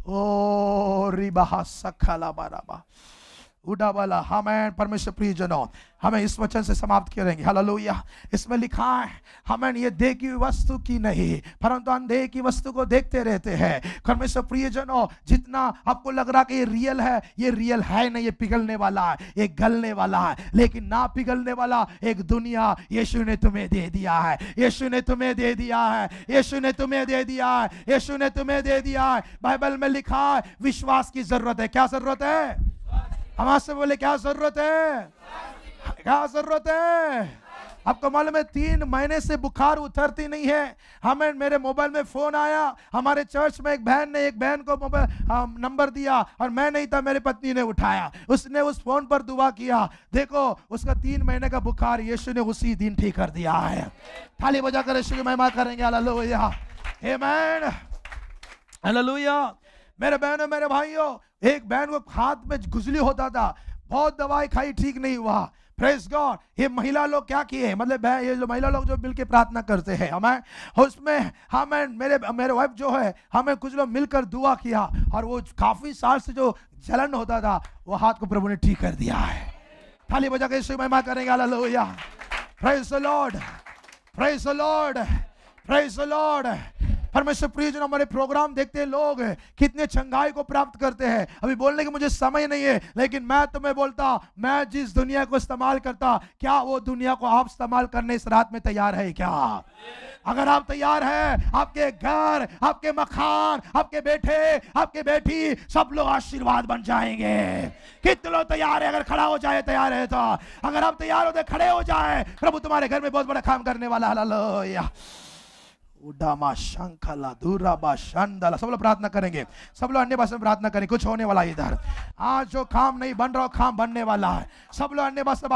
ओ रिबा सखला बाराबा उडा वाला हमें परमेश्वर प्रियजनों हमें इस वचन से समाप्त करेंगे हलोया इसमें लिखा है हमें ये देखी वस्तु की नहीं परंतु अंधे की वस्तु को देखते रहते हैं परमेश्वर प्रियजनों जितना आपको लग रहा कि ये रियल है ये रियल है नहीं ये पिघलने वाला है ये गलने वाला है लेकिन ना पिघलने वाला एक दुनिया यीशु ने तुम्हें दे दिया है ये ने तुम्हें दे दिया है यशु ने तुम्हें दे दिया है यशु ने तुम्हें दे दिया है बाइबल में लिखा है विश्वास की जरूरत है क्या जरूरत है हम से बोले क्या जरूरत है क्या जरूरत है आपको मालूम है तीन महीने से बुखार उतरती नहीं है हमें मेरे मोबाइल में फ़ोन आया हमारे चर्च में एक बहन ने एक बहन को मोबाइल नंबर दिया और मैं नहीं था मेरी पत्नी ने उठाया उसने उस फ़ोन पर दुआ किया देखो उसका तीन महीने का बुखार यीशु ने उसी दिन ठीक कर दिया है थाली बजा कर यीशु की महिमा करेंगे अल्लाह मैन अल्लाह मेरे बहनों मेरे भाइयों एक बहन को हाथ में घुसली होता था बहुत दवाई खाई ठीक नहीं हुआ प्रेस गॉड ये महिला लोग क्या किए मतलब बहन ये जो महिला लोग जो मिल के प्रार्थना करते हैं हमें उसमें हमें मेरे मेरे वाइफ जो है हमें कुछ लोग मिलकर दुआ किया और वो काफ़ी साल से जो जलन होता था वो हाथ को प्रभु ने ठीक कर दिया है थाली बजा के इसको महिमा करेंगे hallelujah praise the lord praise lord praise lord परमेश्वर प्रिय जो हमारे प्रोग्राम देखते हैं लोग कितने चंगाई को प्राप्त करते हैं अभी बोलने की मुझे समय नहीं है लेकिन मैं तुम्हें बोलता मैं जिस दुनिया को इस्तेमाल करता क्या वो दुनिया को आप इस्तेमाल करने इस रात में तैयार है क्या अगर आप तैयार हैं आपके घर आपके मखान आपके बेटे आपके बेटी सब लोग आशीर्वाद बन जाएंगे कितने लोग तैयार है अगर खड़ा हो जाए तैयार है तो अगर आप तैयार हो तो खड़े हो जाए प्रभु तुम्हारे घर में बहुत बड़ा काम करने वाला हाल उडामा शंखला दूराबा शंदला सब लोग प्रार्थना करेंगे सब लोग अन्य भाषा में प्रार्थना करेंगे कुछ होने वाला इधर आज जो काम नहीं बन रहा हो काम बनने वाला है सब लोग अन्य भाषा